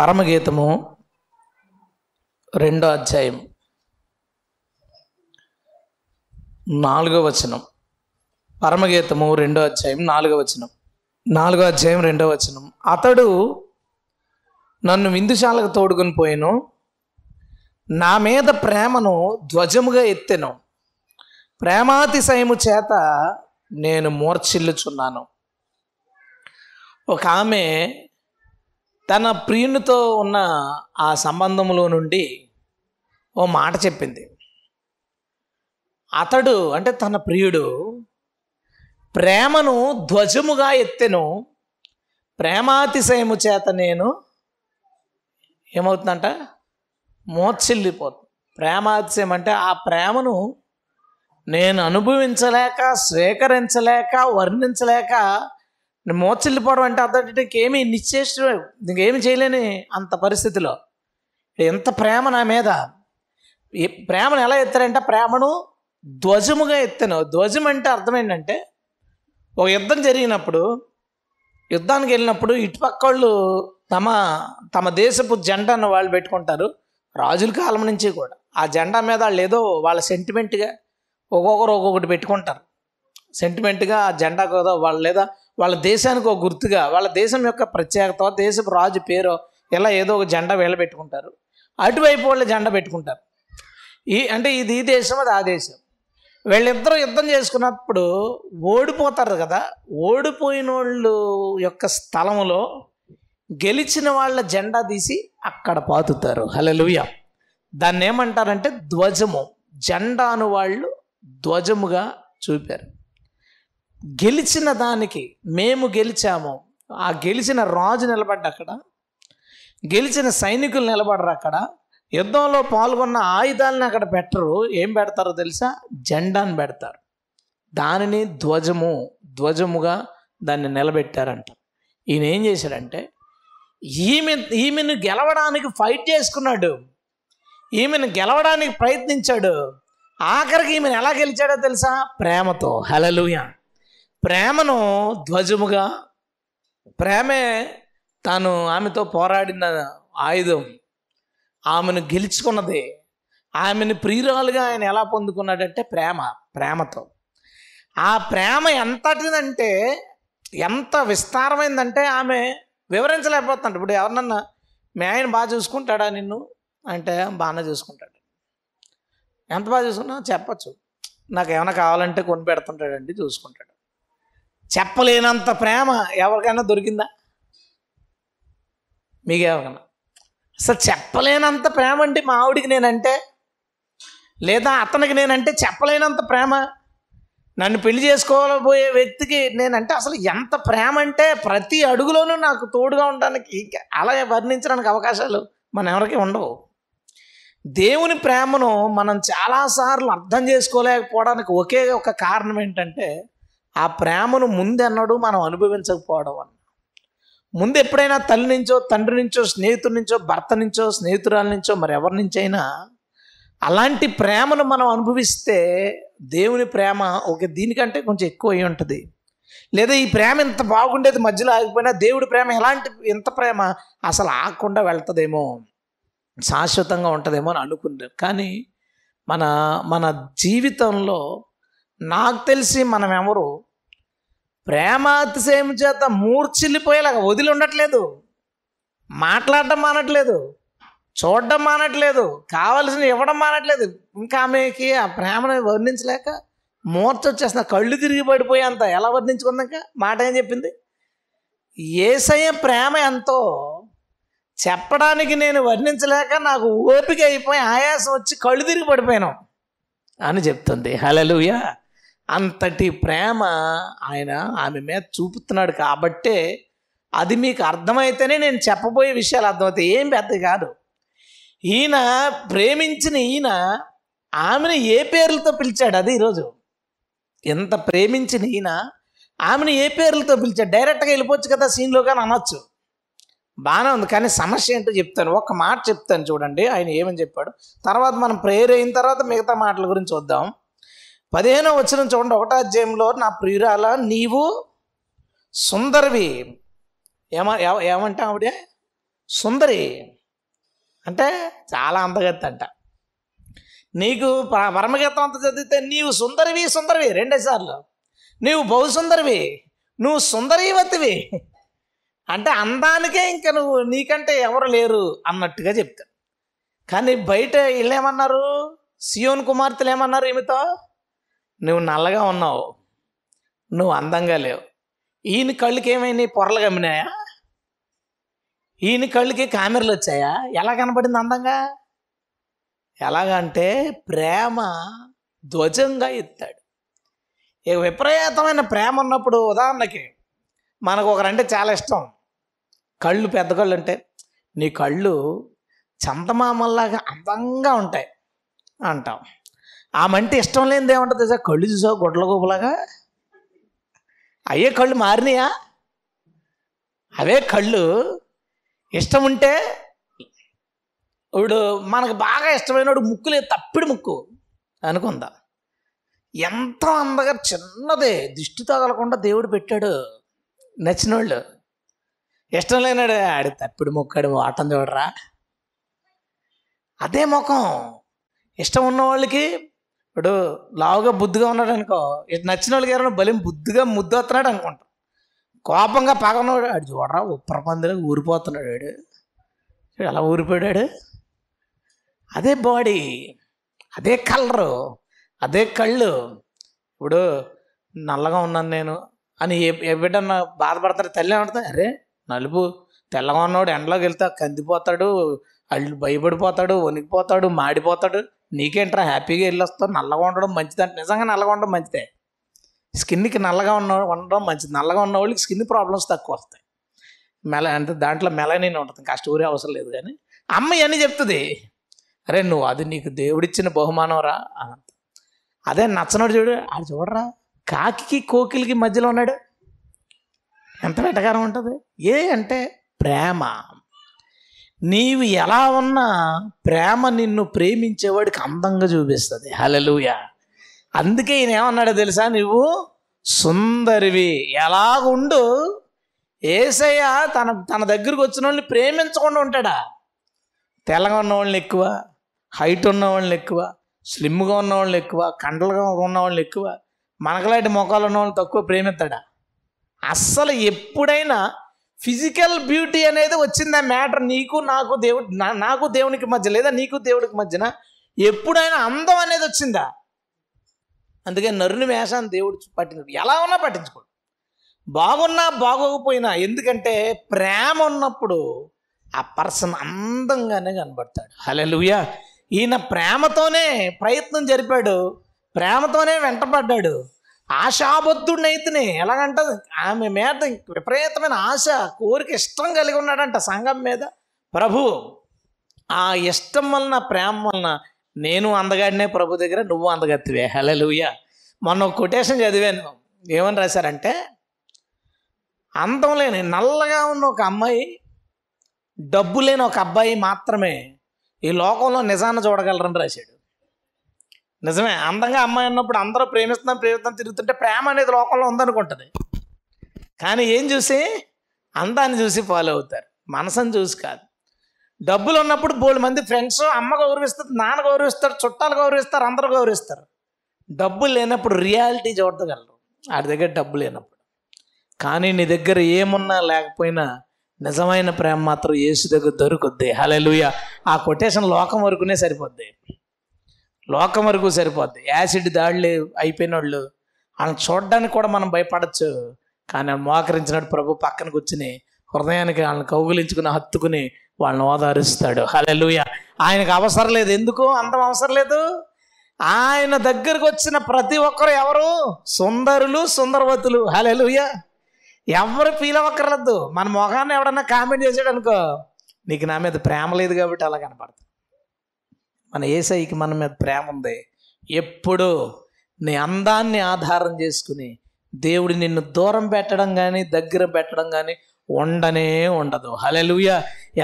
పరమగీతము రెండో అధ్యాయం నాలుగో వచనం పరమగీతము రెండో అధ్యాయం నాలుగో వచనం నాలుగో అధ్యాయం రెండో వచనం అతడు నన్ను విందుశాలకు తోడుకొని పోయాను నా మీద ప్రేమను ధ్వజముగా ఎత్తెను ప్రేమాతిశయము చేత నేను మూర్చిల్లుచున్నాను ఒక ఆమె తన ప్రియునితో ఉన్న ఆ సంబంధంలో నుండి ఓ మాట చెప్పింది అతడు అంటే తన ప్రియుడు ప్రేమను ధ్వజముగా ఎత్తెను ప్రేమాతిశయము చేత నేను ఏమవుతుందంట మోత్సిల్లిపోతుంది ప్రేమాతిశయం అంటే ఆ ప్రేమను నేను అనుభవించలేక స్వీకరించలేక వర్ణించలేక మోచెల్లిపోవడం అంటే అర్థం ఏమి నిశ్చేష్టం నిశ్చేష్టమే ఇంకేమి చేయలేని అంత పరిస్థితిలో ఎంత ప్రేమ నా మీద ప్రేమను ఎలా ఎత్తారంటే ప్రేమను ధ్వజముగా ఎత్తాను ధ్వజం అంటే అర్థం ఏంటంటే ఒక యుద్ధం జరిగినప్పుడు యుద్ధానికి వెళ్ళినప్పుడు ఇటుపక్క వాళ్ళు తమ తమ దేశపు జెండాను వాళ్ళు పెట్టుకుంటారు రాజుల కాలం నుంచి కూడా ఆ జెండా మీద వాళ్ళు ఏదో వాళ్ళ సెంటిమెంట్గా ఒక్కొక్కరు ఒక్కొక్కటి పెట్టుకుంటారు సెంటిమెంట్గా ఆ జెండా కదా వాళ్ళు లేదా వాళ్ళ దేశానికి ఒక గుర్తుగా వాళ్ళ దేశం యొక్క ప్రత్యేకత దేశపు రాజు పేరు ఇలా ఏదో ఒక జెండా పెట్టుకుంటారు అటువైపు వాళ్ళు జెండా పెట్టుకుంటారు ఈ అంటే ఇది ఈ దేశం అది ఆ దేశం వీళ్ళిద్దరూ యుద్ధం చేసుకున్నప్పుడు ఓడిపోతారు కదా ఓడిపోయిన వాళ్ళు యొక్క స్థలంలో గెలిచిన వాళ్ళ జెండా తీసి అక్కడ పాతుతారు హలలుయ దాన్ని ఏమంటారంటే ధ్వజము జెండాను వాళ్ళు ధ్వజముగా చూపారు గెలిచిన దానికి మేము గెలిచాము ఆ గెలిచిన రాజు నిలబడ్డ అక్కడ గెలిచిన సైనికులు నిలబడరు అక్కడ యుద్ధంలో పాల్గొన్న ఆయుధాలను అక్కడ పెట్టరు ఏం పెడతారో తెలుసా జెండాను పెడతారు దానిని ధ్వజము ధ్వజముగా దాన్ని నిలబెట్టారంట ఈయన ఏం చేశాడంటే ఈమె ఈమెను గెలవడానికి ఫైట్ చేసుకున్నాడు ఈమెను గెలవడానికి ప్రయత్నించాడు ఆఖరికి ఈమెను ఎలా గెలిచాడో తెలుసా ప్రేమతో హలలుయా ప్రేమను ధ్వజముగా ప్రేమే తాను ఆమెతో పోరాడిన ఆయుధం ఆమెను గెలుచుకున్నది ఆమెను ప్రియురాలుగా ఆయన ఎలా పొందుకున్నాడంటే ప్రేమ ప్రేమతో ఆ ప్రేమ ఎంతటిదంటే ఎంత విస్తారమైందంటే ఆమె వివరించలేకపోతున్నాడు ఇప్పుడు ఎవరినన్నా మీ ఆయన బాగా చూసుకుంటాడా నిన్ను అంటే బాగానే చూసుకుంటాడు ఎంత బాగా చూసుకున్నా చెప్పచ్చు నాకు ఏమైనా కావాలంటే కొని పెడుతుంటాడండి చూసుకుంటాడు చెప్పలేనంత ప్రేమ ఎవరికైనా దొరికిందా మీకు అసలు చెప్పలేనంత ప్రేమ అండి మా ఆవిడికి నేనంటే లేదా అతనికి నేనంటే చెప్పలేనంత ప్రేమ నన్ను పెళ్లి చేసుకోబోయే వ్యక్తికి నేనంటే అసలు ఎంత ప్రేమ అంటే ప్రతి అడుగులోనూ నాకు తోడుగా ఉండడానికి అలా వర్ణించడానికి అవకాశాలు మన ఎవరికి ఉండవు దేవుని ప్రేమను మనం చాలాసార్లు అర్థం చేసుకోలేకపోవడానికి ఒకే ఒక కారణం ఏంటంటే ఆ ప్రేమను ముందెన్నడు మనం అనుభవించకపోవడం అన్న ముందు ఎప్పుడైనా తల్లి నుంచో తండ్రి నుంచో స్నేహితుడి నుంచో భర్త నుంచో స్నేహితురాల నుంచో మరి ఎవరి నుంచైనా అలాంటి ప్రేమను మనం అనుభవిస్తే దేవుని ప్రేమ ఒక దీనికంటే కొంచెం ఎక్కువ అయి ఉంటుంది లేదా ఈ ప్రేమ ఇంత బాగుండేది మధ్యలో ఆగిపోయినా దేవుడి ప్రేమ ఎలాంటి ఇంత ప్రేమ అసలు ఆగకుండా వెళ్తుందేమో శాశ్వతంగా ఉంటుందేమో అని అనుకున్నారు కానీ మన మన జీవితంలో నాకు తెలిసి మనం ఎవరు ప్రేమ అతిశయం చేత మూర్చిల్లిపోయేలాగా వదిలి ఉండట్లేదు మాట్లాడటం మానట్లేదు చూడడం మానట్లేదు కావలసిన ఇవ్వడం మానట్లేదు ఇంకా ఆమెకి ఆ ప్రేమను వర్ణించలేక మూర్చ వచ్చేసిన కళ్ళు తిరిగి పడిపోయేంత ఎలా వర్ణించుకుందాక మాట ఏం చెప్పింది ఏసయ ప్రేమ ఎంతో చెప్పడానికి నేను వర్ణించలేక నాకు ఓపిక అయిపోయి ఆయాసం వచ్చి కళ్ళు తిరిగి పడిపోయాను అని చెప్తుంది హలో అంతటి ప్రేమ ఆయన ఆమె మీద చూపుతున్నాడు కాబట్టే అది మీకు అర్థమైతేనే నేను చెప్పబోయే విషయాలు అర్థమవుతాయి ఏం పెద్ద కాదు ఈయన ప్రేమించిన ఈయన ఆమెను ఏ పేర్లతో పిలిచాడు అది ఈరోజు ఎంత ప్రేమించిన ఈయన ఆమెను ఏ పేర్లతో పిలిచాడు డైరెక్ట్గా వెళ్ళిపోవచ్చు కదా సీన్లో కానీ అనొచ్చు బాగానే ఉంది కానీ సమస్య ఏంటో చెప్తాను ఒక మాట చెప్తాను చూడండి ఆయన ఏమని చెప్పాడు తర్వాత మనం ప్రేయర్ అయిన తర్వాత మిగతా మాటల గురించి వద్దాం పదిహేనో వచ్చిన చూడండి ఒకటో అధ్యాయంలో నా ప్రియురాల నీవు సుందరివి ఏమ ఏమంటాం ఆవిడే సుందరి అంటే చాలా అందగత్త అంట నీకు పరమగీతం అంత చదివితే నీవు సుందరివి సుందరివి రెండేసార్లు నీవు బహుసుందరివి నువ్వు సుందరీవతివి అంటే అందానికే ఇంకా నువ్వు నీకంటే ఎవరు లేరు అన్నట్టుగా చెప్తాను కానీ బయట వీళ్ళేమన్నారు సియోన్ కుమార్తెలు ఏమన్నారు ఏమితో నువ్వు నల్లగా ఉన్నావు నువ్వు అందంగా లేవు ఈయన కళ్ళుకి ఏమైనాయి పొరలు కమ్మినాయా ఈయన కళ్ళుకి కామెరలు వచ్చాయా ఎలా కనబడింది అందంగా ఎలాగంటే ప్రేమ ధ్వజంగా ఎత్తాడు ఏ విపరీతమైన ప్రేమ ఉన్నప్పుడు ఉదాహరణకి మనకు ఒకరంటే చాలా ఇష్టం కళ్ళు పెద్ద కళ్ళు అంటే నీ కళ్ళు చందమామల్లాగా అందంగా ఉంటాయి అంటాం ఆమంటే ఇష్టం లేనిదే ఏమంటుంది సార్ కళ్ళు చూసావు గొడ్ల గోపులాగా అయ్యే కళ్ళు మారినాయా అవే కళ్ళు ఇష్టం ఉంటే ఇప్పుడు మనకు బాగా ఇష్టమైన ముక్కు ముక్కులే తప్పిడి ముక్కు అనుకుందా ఎంత అందగా చిన్నదే దిష్టి తగలకుండా దేవుడు పెట్టాడు నచ్చిన వాళ్ళు ఇష్టం లేనాడు ఆడి తప్పిడి మొక్కాడు ఆటం చూడరా అదే ముఖం ఇష్టం ఉన్న వాళ్ళకి ఇప్పుడు లావుగా బుద్ధిగా ఉన్నాడు అనుకో నచ్చిన వాళ్ళకి ఎవరైనా బలి బుద్ధిగా ముద్దు వస్తున్నాడు అనుకుంటాం కోపంగా పగనోడు ఆడు చూడరా ఉప్పరపందిలో ఊరిపోతున్నాడు ఆడు ఎలా ఊరిపోయాడు అదే బాడీ అదే కలరు అదే కళ్ళు ఇప్పుడు నల్లగా ఉన్నాను నేను అని ఎవిడన్నా బాధపడతాడు తల్లి ఏమంటుంది అరే నలుపు తెల్లగా ఉన్నాడు ఎండలోకి వెళ్తా కందిపోతాడు అల్లు భయపడిపోతాడు వణికిపోతాడు మాడిపోతాడు నీకేంట్రా హ్యాపీగా వెళ్ళొస్తావు నల్లగా ఉండడం మంచిది అంటే నిజంగా నల్లగా ఉండడం మంచిదే స్కిన్కి నల్లగా ఉన్న ఉండడం మంచిది నల్లగా ఉన్న వాళ్ళకి స్కిన్ ప్రాబ్లమ్స్ తక్కువ వస్తాయి మెల అంటే దాంట్లో మెలనైనా ఉంటుంది కష్ట ఊరే అవసరం లేదు కానీ అమ్మ అని చెప్తుంది అరే నువ్వు అది నీకు దేవుడిచ్చిన బహుమానం రా అదే నచ్చనోడు చూడు అది చూడరా కాకి కోకిలికి మధ్యలో ఉన్నాడు ఎంత వెటకారం ఉంటుంది ఏ అంటే ప్రేమ నీవు ఎలా ఉన్నా ప్రేమ నిన్ను ప్రేమించేవాడికి అందంగా చూపిస్తుంది హలలుయ అందుకే ఈయన ఏమన్నాడో తెలుసా నువ్వు సుందరివి ఎలాగుండు ఏసయ్య తన తన దగ్గరకు వచ్చిన వాళ్ళని ప్రేమించకుండా ఉంటాడా తెల్లగా ఉన్న వాళ్ళని ఎక్కువ హైట్ ఉన్న వాళ్ళని ఎక్కువ స్లిమ్గా ఉన్న వాళ్ళని ఎక్కువ కండలుగా ఉన్న వాళ్ళని ఎక్కువ మనకలాంటి మొక్కలు ఉన్న తక్కువ ప్రేమిస్తాడా అస్సలు ఎప్పుడైనా ఫిజికల్ బ్యూటీ అనేది వచ్చింది ఆ మ్యాటర్ నీకు నాకు దేవుడు నాకు దేవునికి మధ్య లేదా నీకు దేవుడికి మధ్యన ఎప్పుడైనా అందం అనేది వచ్చిందా అందుకే నరుని వేషాన్ని దేవుడు పట్టించుకో ఎలా ఉన్నా పట్టించుకోడు బాగున్నా బాగోకపోయినా ఎందుకంటే ప్రేమ ఉన్నప్పుడు ఆ పర్సన్ అందంగానే కనబడతాడు హలలుయా ఈయన ప్రేమతోనే ప్రయత్నం జరిపాడు ప్రేమతోనే వెంటపడ్డాడు ఆశాబద్ధుడినైతేనే ఎలాగంట ఆమె మీద విపరీతమైన ఆశ కోరిక ఇష్టం కలిగి ఉన్నాడంట సంఘం మీద ప్రభు ఆ ఇష్టం వలన ప్రేమ వలన నేను అందగాడినే ప్రభు దగ్గర నువ్వు అందగత్తివే హలలుయ మొన్న ఒక కొటేషన్ చదివాను ఏమని రాశారంటే అందం లేని నల్లగా ఉన్న ఒక అమ్మాయి డబ్బు లేని ఒక అబ్బాయి మాత్రమే ఈ లోకంలో నిజాన్ని చూడగలరని రాశాడు నిజమే అందంగా అమ్మాయి అన్నప్పుడు అందరూ ప్రేమిస్తున్నాం ప్రేమిస్తాం తిరుగుతుంటే ప్రేమ అనేది లోకంలో ఉందనుకుంటుంది కానీ ఏం చూసి అందాన్ని చూసి ఫాలో అవుతారు మనసుని చూసి కాదు డబ్బులు ఉన్నప్పుడు బోలు మంది ఫ్రెండ్స్ అమ్మ గౌరవిస్తారు నాన్న గౌరవిస్తారు చుట్టాలు గౌరవిస్తారు అందరూ గౌరవిస్తారు డబ్బు లేనప్పుడు రియాలిటీ చూడగలరు వాడి దగ్గర డబ్బు లేనప్పుడు కానీ నీ దగ్గర ఏమున్నా లేకపోయినా నిజమైన ప్రేమ మాత్రం ఏసు దగ్గర దొరుకుద్ది హలే ఆ కొటేషన్ లోకం వరకునే సరిపోద్ది లోకం వరకు సరిపోద్ది యాసిడ్ దాడులు అయిపోయిన వాళ్ళు వాళ్ళని చూడడానికి కూడా మనం భయపడచ్చు కానీ మోకరించినట్టు ప్రభు పక్కన కూర్చుని హృదయానికి వాళ్ళని కౌగులించుకుని హత్తుకుని వాళ్ళని ఓదారుస్తాడు లూయ ఆయనకు అవసరం లేదు ఎందుకు అంతం అవసరం లేదు ఆయన దగ్గరకు వచ్చిన ప్రతి ఒక్కరు ఎవరు సుందరులు సుందరవతులు లూయ ఎవరు ఫీల్ అవ్వకర్లేదు మన మొహాన్ని ఎవడన్నా కామెంట్ చేసాడు అనుకో నీకు నా మీద ప్రేమ లేదు కాబట్టి అలా కనపడుతుంది మన ఏసైకి మన మీద ప్రేమ ఉంది ఎప్పుడు నీ అందాన్ని ఆధారం చేసుకుని దేవుడు నిన్ను దూరం పెట్టడం కానీ దగ్గర పెట్టడం కానీ ఉండనే ఉండదు హలెలుయ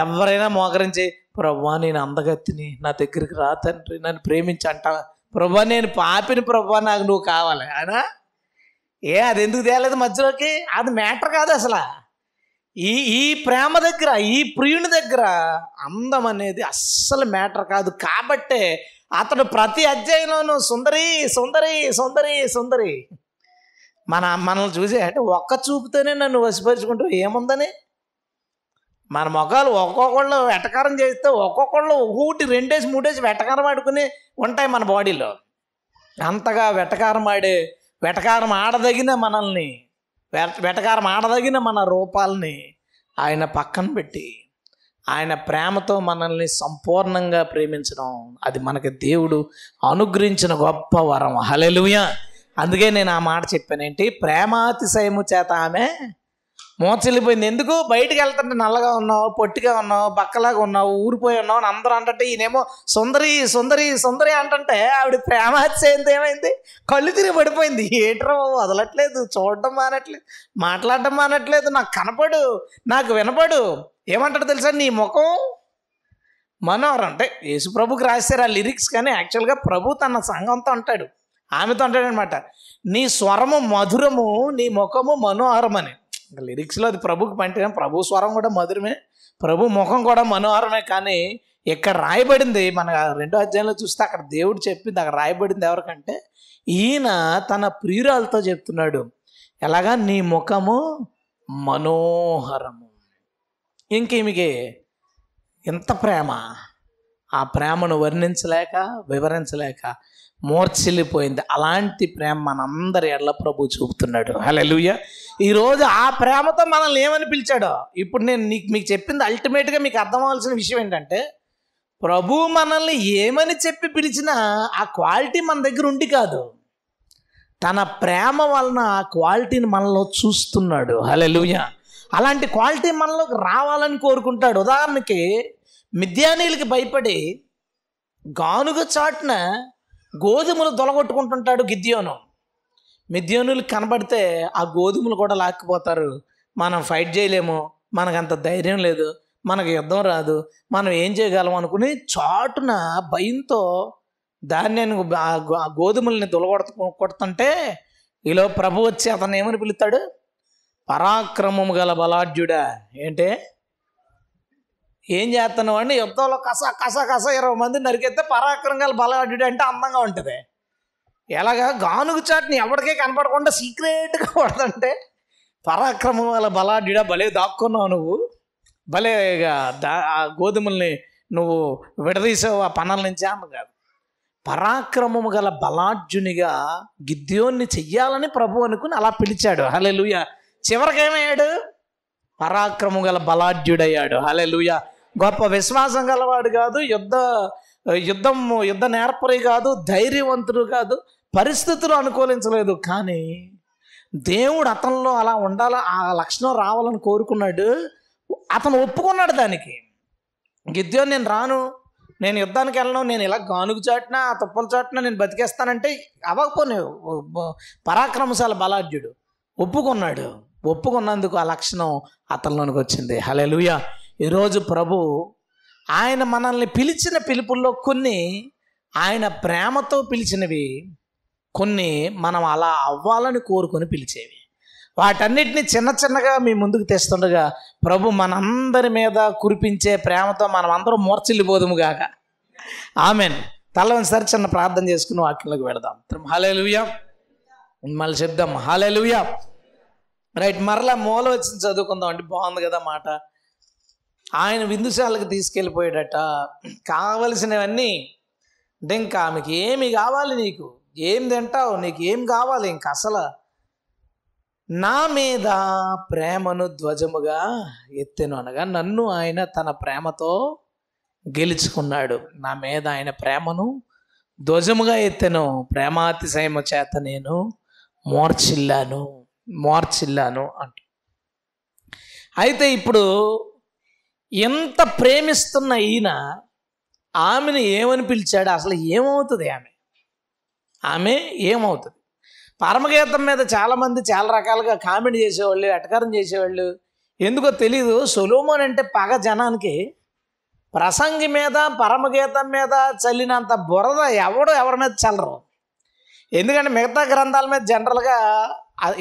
ఎవరైనా మోకరించి ప్రభా నేను అందగత్తిని నా దగ్గరికి రా తండ్రి నన్ను ప్రేమించి అంట ప్రభా నేను పాపిని ప్రభా నాకు నువ్వు కావాలి అయినా ఏ అది ఎందుకు తేలేదు మధ్యలోకి అది మ్యాటర్ కాదు అసలు ఈ ఈ ప్రేమ దగ్గర ఈ ప్రియుని దగ్గర అందం అనేది అస్సలు మ్యాటర్ కాదు కాబట్టే అతడు ప్రతి అధ్యాయంలోనూ సుందరి సుందరి సుందరి సుందరి మన మనల్ని చూసే అంటే ఒక్క చూపుతోనే నన్ను వసిపరుచుకుంటూ ఏముందని మన మొఖాలు ఒక్కొక్కళ్ళు వెటకారం చేస్తే ఒక్కొక్కళ్ళు ఒకటి రెండేసి మూడేసి వెటకారం ఆడుకుని ఉంటాయి మన బాడీలో అంతగా వెటకారం ఆడే వెటకారం ఆడదగిన మనల్ని వెటకారం ఆడదగిన మన రూపాలని ఆయన పక్కన పెట్టి ఆయన ప్రేమతో మనల్ని సంపూర్ణంగా ప్రేమించడం అది మనకి దేవుడు అనుగ్రహించిన గొప్ప వరం హలెలుయ అందుకే నేను ఆ మాట చెప్పానేంటి ప్రేమాతిశయము చేత ఆమె మూత చెల్లిపోయింది ఎందుకు బయటకు వెళ్తుంటే నల్లగా ఉన్నావు పొట్టిగా ఉన్నావు బక్కలాగా ఉన్నావు ఊరిపోయి ఉన్నావు అని అందరూ అంటే ఈయనేమో సుందరి సుందరి సుందరి అంటే ఆవిడ ప్రేమాచేయంతో ఏమైంది కళ్ళు తిరిగి పడిపోయింది ఏట్రా వదలట్లేదు చూడడం మానట్లేదు మాట్లాడడం మానట్లేదు నాకు కనపడు నాకు వినపడు ఏమంటాడు తెలుసా నీ ముఖం మనోహరం అంటే యేసుప్రభుకి రాశారు ఆ లిరిక్స్ కానీ యాక్చువల్గా ప్రభు తన సంఘంతో అంటాడు ఆమెతో అంటాడనమాట నీ స్వరము మధురము నీ ముఖము మనోహరం అని ఇంకా లిరిక్స్లో అది ప్రభుకి పంటే ప్రభు స్వరం కూడా మధురమే ప్రభు ముఖం కూడా మనోహరమే కానీ ఇక్కడ రాయబడింది మన రెండో అధ్యాయంలో చూస్తే అక్కడ దేవుడు చెప్పింది అక్కడ రాయబడింది ఎవరికంటే ఈయన తన ప్రియురాలతో చెప్తున్నాడు ఎలాగా నీ ముఖము మనోహరము ఇంకేమికి ఎంత ప్రేమ ఆ ప్రేమను వర్ణించలేక వివరించలేక మూర్చిల్లిపోయింది అలాంటి ప్రేమ మనందరి ఎడల ప్రభు చూపుతున్నాడు హలో ఈరోజు ఆ ప్రేమతో మనల్ని ఏమని పిలిచాడో ఇప్పుడు నేను నీకు మీకు చెప్పింది అల్టిమేట్గా మీకు అర్థమవలసిన విషయం ఏంటంటే ప్రభు మనల్ని ఏమని చెప్పి పిలిచినా ఆ క్వాలిటీ మన దగ్గర ఉండి కాదు తన ప్రేమ వలన ఆ క్వాలిటీని మనలో చూస్తున్నాడు హలే అలాంటి క్వాలిటీ మనలోకి రావాలని కోరుకుంటాడు ఉదాహరణకి మిద్యానీలకి భయపడి గానుగ చాటున గోధుమలు దొలగొట్టుకుంటుంటాడు గిద్యోను మిథ్యోనులు కనబడితే ఆ గోధుమలు కూడా లాక్కుపోతారు మనం ఫైట్ చేయలేము మనకంత ధైర్యం లేదు మనకు యుద్ధం రాదు మనం ఏం చేయగలం అనుకుని చాటున భయంతో ధాన్యాన్ని ఆ గోధుమల్ని దులగొడ కొడుతుంటే ఈలో ప్రభు వచ్చి అతను ఏమని పిలుస్తాడు పరాక్రమం గల బలాఢ్యుడా ఏంటే ఏం చేస్తున్నావు అండి యుద్ధంలో కస కస కస ఇరవై మంది నరికేస్తే పరాక్రమం గల బలాఢ్యుడు అంటే అందంగా ఉంటుంది ఎలాగా గానుగు చాట్ని ఎవరికే కనపడకుండా సీక్రెట్గా పడదంటే పరాక్రమం వల్ల బలాడిడా భలే దాక్కున్నావు నువ్వు భలే దా ఆ గోధుమల్ని నువ్వు విడదీసావు ఆ పనుల నుంచి అన్న కాదు పరాక్రమము గల బలార్జునిగా గిద్యోన్ని చెయ్యాలని ప్రభు అనుకుని అలా పిలిచాడు హలే లూయ చివరికి ఏమయ్యాడు పరాక్రమం గల బలాఢ్యుడయ్యాడు హలే లూయ గొప్ప విశ్వాసం గలవాడు కాదు యుద్ధ యుద్ధం యుద్ధ నేర్పరి కాదు ధైర్యవంతుడు కాదు పరిస్థితులు అనుకూలించలేదు కానీ దేవుడు అతనిలో అలా ఉండాలి ఆ లక్షణం రావాలని కోరుకున్నాడు అతను ఒప్పుకున్నాడు దానికి గిద్యో నేను రాను నేను యుద్ధానికి వెళ్ళను నేను ఇలా గానుగు చాటినా తుప్పలు చాటినా నేను బతికేస్తానంటే అవ్వకపోయి పరాక్రమశాల బలాఢ్యుడు ఒప్పుకున్నాడు ఒప్పుకున్నందుకు ఆ లక్షణం అతనిలోనికి వచ్చింది లూయ ఈరోజు ప్రభు ఆయన మనల్ని పిలిచిన పిలుపుల్లో కొన్ని ఆయన ప్రేమతో పిలిచినవి కొన్ని మనం అలా అవ్వాలని కోరుకొని పిలిచేవి వాటన్నిటిని చిన్న చిన్నగా మీ ముందుకు తెస్తుండగా ప్రభు మనందరి మీద కురిపించే ప్రేమతో మనం అందరం కాక ఆమెన్ తల ఒకసారి చిన్న ప్రార్థన చేసుకుని వాక్యంలోకి వెళదాం హాలే లుయ్యా మళ్ళీ చెప్దాం హాలే లుయ్యా రైట్ మరలా మూల వచ్చి చదువుకుందాం అంటే బాగుంది కదా మాట ఆయన విందుశాలకు తీసుకెళ్ళిపోయాడట కావలసినవన్నీ అంటే ఇంకా ఆమెకి ఏమి కావాలి నీకు ఏం తింటావు నీకు ఏం కావాలి ఇంక అసలు నా మీద ప్రేమను ధ్వజముగా ఎత్తెను అనగా నన్ను ఆయన తన ప్రేమతో గెలుచుకున్నాడు నా మీద ఆయన ప్రేమను ధ్వజముగా ఎత్తెను ప్రేమాతిశయము చేత నేను మోర్చిల్లాను మోర్చిల్లాను అంట అయితే ఇప్పుడు ఎంత ప్రేమిస్తున్న ఈయన ఆమెను ఏమని పిలిచాడు అసలు ఏమవుతుంది ఆమె ఆమె ఏమవుతుంది పరమగీతం మీద చాలామంది చాలా రకాలుగా కామెడీ చేసేవాళ్ళు ఎటకారం చేసేవాళ్ళు ఎందుకో తెలీదు సొలోమోన్ అంటే పగ జనానికి ప్రసంగి మీద పరమగీతం మీద చల్లినంత బురద ఎవడు ఎవరి మీద చల్లరు ఎందుకంటే మిగతా గ్రంథాల మీద జనరల్గా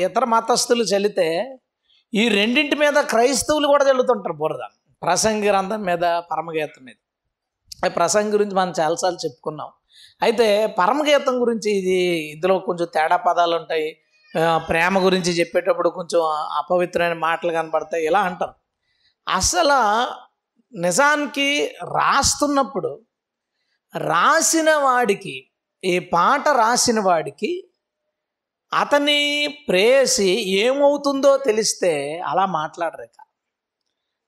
ఇతర మతస్థులు చల్లితే ఈ రెండింటి మీద క్రైస్తవులు కూడా చల్లుతుంటారు బురద ప్రసంగి గ్రంథం మీద పరమగీతం మీద ప్రసంగి గురించి మనం చాలాసార్లు చెప్పుకున్నాం అయితే పరమగీతం గురించి ఇది ఇందులో కొంచెం తేడా పదాలు ఉంటాయి ప్రేమ గురించి చెప్పేటప్పుడు కొంచెం అపవిత్రమైన మాటలు కనపడతాయి ఇలా అంటారు అసలు నిజానికి రాస్తున్నప్పుడు రాసిన వాడికి ఈ పాట రాసిన వాడికి అతని ప్రేసి ఏమవుతుందో తెలిస్తే అలా మాట్లాడరేక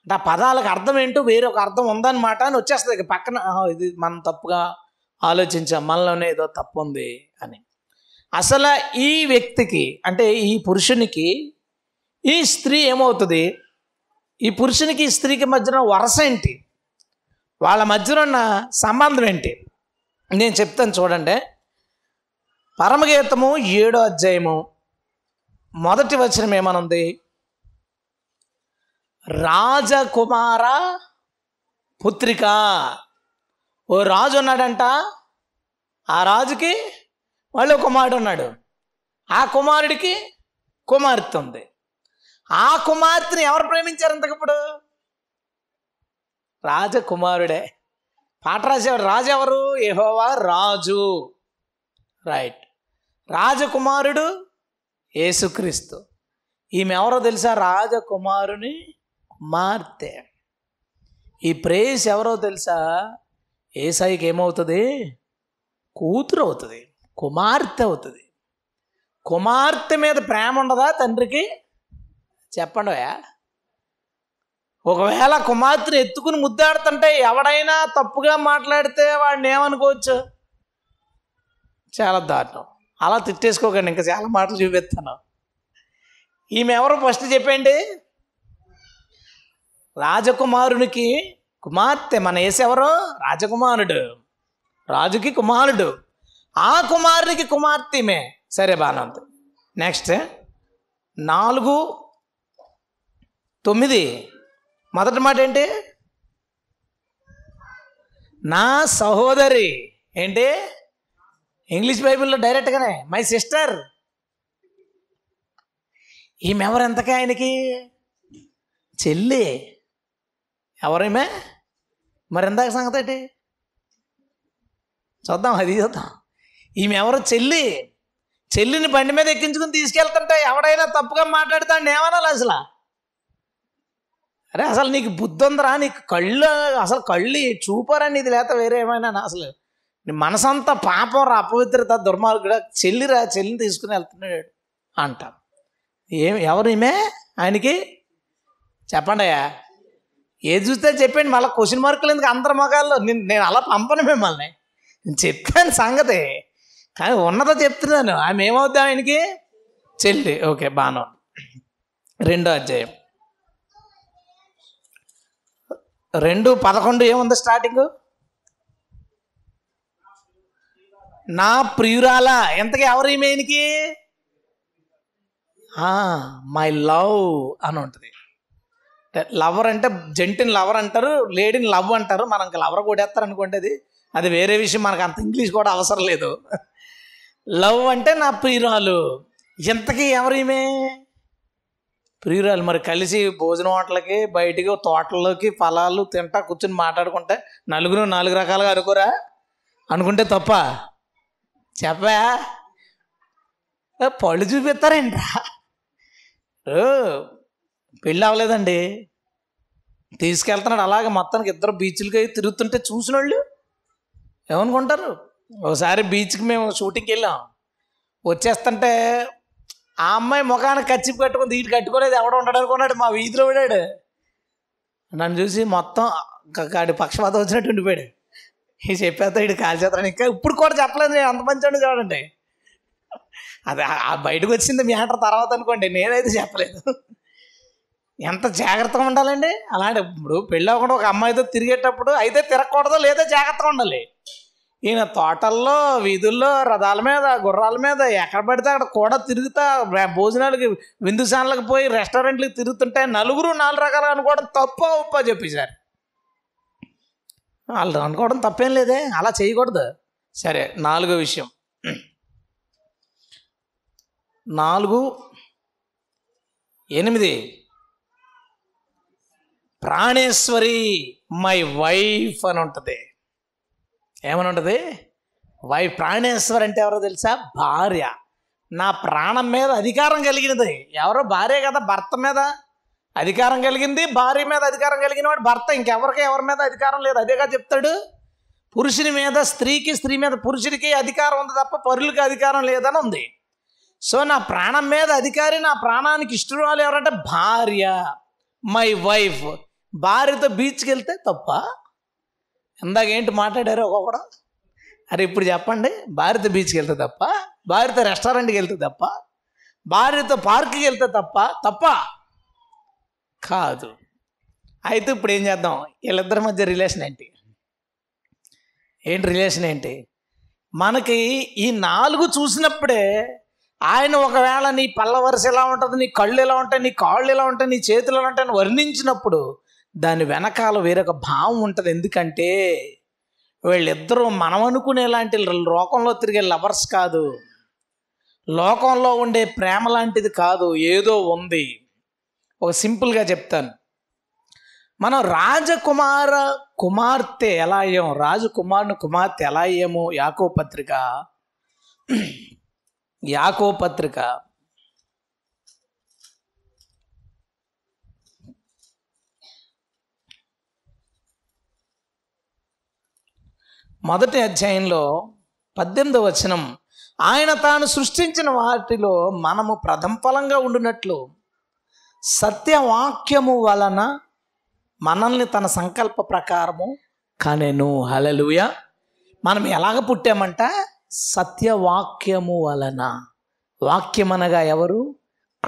అంటే ఆ పదాలకు అర్థం ఏంటో వేరొక అర్థం ఉందన్నమాట అని వచ్చేస్తుంది పక్కన ఇది మనం తప్పుగా ఆలోచించాం మనలోనే ఏదో తప్పు ఉంది అని అసలు ఈ వ్యక్తికి అంటే ఈ పురుషునికి ఈ స్త్రీ ఏమవుతుంది ఈ పురుషునికి ఈ స్త్రీకి మధ్యన వరస ఏంటి వాళ్ళ మధ్యన ఉన్న సంబంధం ఏంటి నేను చెప్తాను చూడండి పరమగీతము ఏడో అధ్యాయము మొదటి వచనం ఏమనుంది రాజకుమార పుత్రిక ఓ రాజు ఉన్నాడంట ఆ రాజుకి మళ్ళీ కుమారుడు ఉన్నాడు ఆ కుమారుడికి కుమార్తె ఉంది ఆ కుమార్తెని ఎవరు ప్రేమించారు ఇంతకప్పుడు రాజకుమారుడే పాట రాసేవారు రాజు ఎవరు ఏహోవా రాజు రైట్ రాజకుమారుడు యేసుక్రీస్తు ఈమె ఎవరో తెలుసా రాజకుమారుని కుమార్తె ఈ ప్రేయస్ ఎవరో తెలుసా ఏసాయికి ఏమవుతుంది కూతురు అవుతుంది కుమార్తె అవుతుంది కుమార్తె మీద ప్రేమ ఉండదా తండ్రికి చెప్పండి ఒకవేళ కుమార్తెను ఎత్తుకుని ముద్దాడుతుంటే ఎవడైనా తప్పుగా మాట్లాడితే వాడిని ఏమనుకోవచ్చు చాలా దారుణం అలా తిట్టేసుకోకండి ఇంకా చాలా మాటలు చూపిస్తాను ఈమె ఎవరు ఫస్ట్ చెప్పండి రాజకుమారునికి కుమార్తె మన ఎవరో రాజకుమారుడు రాజుకి కుమారుడు ఆ కుమారుడికి కుమార్తెమే సరే బాగానంది నెక్స్ట్ నాలుగు తొమ్మిది మొదటి మాట ఏంటి నా సహోదరి ఏంటి ఇంగ్లీష్ బైబిల్లో డైరెక్ట్గానే మై సిస్టర్ ఈమెవరు ఎంతకే ఆయనకి చెల్లి ఎవరేమే మరి ఎందాక సంగతి ఏంటి చూద్దాం అది చూద్దాం ఈమె ఎవరు చెల్లి చెల్లిని బండి మీద ఎక్కించుకుని తీసుకెళ్తుంటే ఎవడైనా తప్పుగా మాట్లాడుతాడు ఏమనాలి అసలు అరే అసలు నీకు బుద్ధి ఉందరా నీకు కళ్ళు అసలు కళ్ళు చూపరని ఇది లేత వేరే ఏమైనా అసలు నీ మనసంతా పాపం రా అపవిత్రత దుర్మార్గుడు చెల్లిరా చెల్లిని తీసుకుని వెళ్తున్నాడు అంటాం ఏమి ఎవరు ఈమె ఆయనకి చెప్పండి అయ్యా ఏది చూస్తే చెప్పండి మళ్ళీ క్వశ్చన్ మార్కులు ఎందుకు అందరి మగాల్లో నేను నేను అలా పంపను మిమ్మల్ని నేను చెప్పాను సంగతి కానీ ఉన్నదో చెప్తున్నాను ఆమె ఏమవుతా ఆయనకి చెల్లి ఓకే బాను రెండో అధ్యాయం రెండు పదకొండు ఏముంది స్టార్టింగ్ నా ప్రియురాల ఎంతకి ఎవరు ఈమెయిన్కి మై లవ్ అని ఉంటుంది లవర్ అంటే జెంటిని లవర్ అంటారు లేడీని లవ్ అంటారు మనం ఇంకా లవర్ కొడేస్తారు అనుకోండి అది అది వేరే విషయం మనకు అంత ఇంగ్లీష్ కూడా అవసరం లేదు లవ్ అంటే నా ప్రియురాలు ఇంతకీ ఎవరిమే ప్రియురాలు మరి కలిసి భోజనం హోటల్కి బయటికి తోటల్లోకి ఫలాలు తింటా కూర్చొని మాట్లాడుకుంటే నలుగురు నాలుగు రకాలుగా అనుకోరా అనుకుంటే తప్ప చెప్పా పళ్ళు చూపిస్తారేంట్రా పెళ్ళి అవ్వలేదండి తీసుకెళ్తున్నాడు అలాగే మొత్తానికి ఇద్దరు బీచ్లకి అయి తిరుగుతుంటే చూసిన వాళ్ళు ఏమనుకుంటారు ఒకసారి బీచ్కి మేము షూటింగ్కి వెళ్ళాం వచ్చేస్తుంటే ఆ అమ్మాయి ముఖానికి కచ్చి కట్టుకుని దీన్ని కట్టుకోలేదు ఎవడ ఉండడు అనుకున్నాడు మా వీధిలో ఉన్నాడు నన్ను చూసి మొత్తం కాడి పక్షపాతం వచ్చినట్టు ఉండిపోయాడు ఈ చెప్పేస్తా ఇటు కాల్చేస్తాను ఇంకా ఇప్పుడు కూడా చెప్పలేదు నేను అంత మంచి చూడండి అదే ఆ బయటకు వచ్చింది మ్యాటర్ తర్వాత అనుకోండి నేనైతే చెప్పలేదు ఎంత జాగ్రత్తగా ఉండాలండి అలాంటి ఇప్పుడు పెళ్ళి అవ్వకుండా ఒక అమ్మాయితో తిరిగేటప్పుడు అయితే తిరగకూడదు లేదా జాగ్రత్తగా ఉండాలి ఈయన తోటల్లో వీధుల్లో రథాల మీద గుర్రాల మీద ఎక్కడ పడితే అక్కడ కూడా తిరుగుతా భోజనాలకి విందుశాలకి పోయి రెస్టారెంట్లకు తిరుగుతుంటే నలుగురు నాలుగు రకాలు అనుకోవడం తప్ప ఉప్ప చెప్పేశారు వాళ్ళు అనుకోవడం తప్పేం లేదే అలా చేయకూడదు సరే నాలుగో విషయం నాలుగు ఎనిమిది ప్రాణేశ్వరి మై వైఫ్ అని ఉంటుంది ఏమని ఉంటుంది వై ప్రాణేశ్వరి అంటే ఎవరో తెలుసా భార్య నా ప్రాణం మీద అధికారం కలిగినది ఎవరో భార్య కదా భర్త మీద అధికారం కలిగింది భార్య మీద అధికారం కలిగిన వాడు భర్త ఇంకెవరికి ఎవరి మీద అధికారం లేదు అదేగా చెప్తాడు పురుషుని మీద స్త్రీకి స్త్రీ మీద పురుషుడికి అధికారం ఉంది తప్ప పరులకి అధికారం లేదని ఉంది సో నా ప్రాణం మీద అధికారి నా ప్రాణానికి వాళ్ళు ఎవరంటే భార్య మై వైఫ్ భార్యతో బీచ్కి వెళ్తే తప్ప ఇందాక ఏంటి మాట్లాడారు ఒక్కొక్కడు అరే ఇప్పుడు చెప్పండి భార్యతో బీచ్కి వెళ్తే తప్ప భార్యతో రెస్టారెంట్కి వెళ్తే తప్ప భార్యతో పార్క్కి వెళ్తే తప్ప తప్ప కాదు అయితే ఇప్పుడు ఏం చేద్దాం వీళ్ళిద్దరి మధ్య రిలేషన్ ఏంటి ఏంటి రిలేషన్ ఏంటి మనకి ఈ నాలుగు చూసినప్పుడే ఆయన ఒకవేళ నీ పళ్ళ వరుస ఎలా ఉంటుంది నీ కళ్ళు ఎలా ఉంటాయి నీ కాళ్ళు ఎలా ఉంటాయి నీ చేతులు ఎలా ఉంటాయని వర్ణించినప్పుడు దాని వెనకాల వేరొక భావం ఉంటుంది ఎందుకంటే వీళ్ళిద్దరూ మనం అనుకునేలాంటి లోకంలో తిరిగే లవర్స్ కాదు లోకంలో ఉండే ప్రేమ లాంటిది కాదు ఏదో ఉంది ఒక సింపుల్గా చెప్తాను మనం రాజకుమార కుమార్తె ఎలా అయ్యాము రాజకుమారుని కుమార్తె ఎలా అయ్యాము యాకో పత్రిక యాకో పత్రిక మొదటి అధ్యాయంలో పద్దెనిమిదవ వచనం ఆయన తాను సృష్టించిన వాటిలో మనము ప్రథమ ఫలంగా సత్యవాక్యము వలన మనల్ని తన సంకల్ప ప్రకారము కనెను హలలుయ మనం ఎలాగ పుట్టామంట సత్యవాక్యము వలన వాక్యం అనగా ఎవరు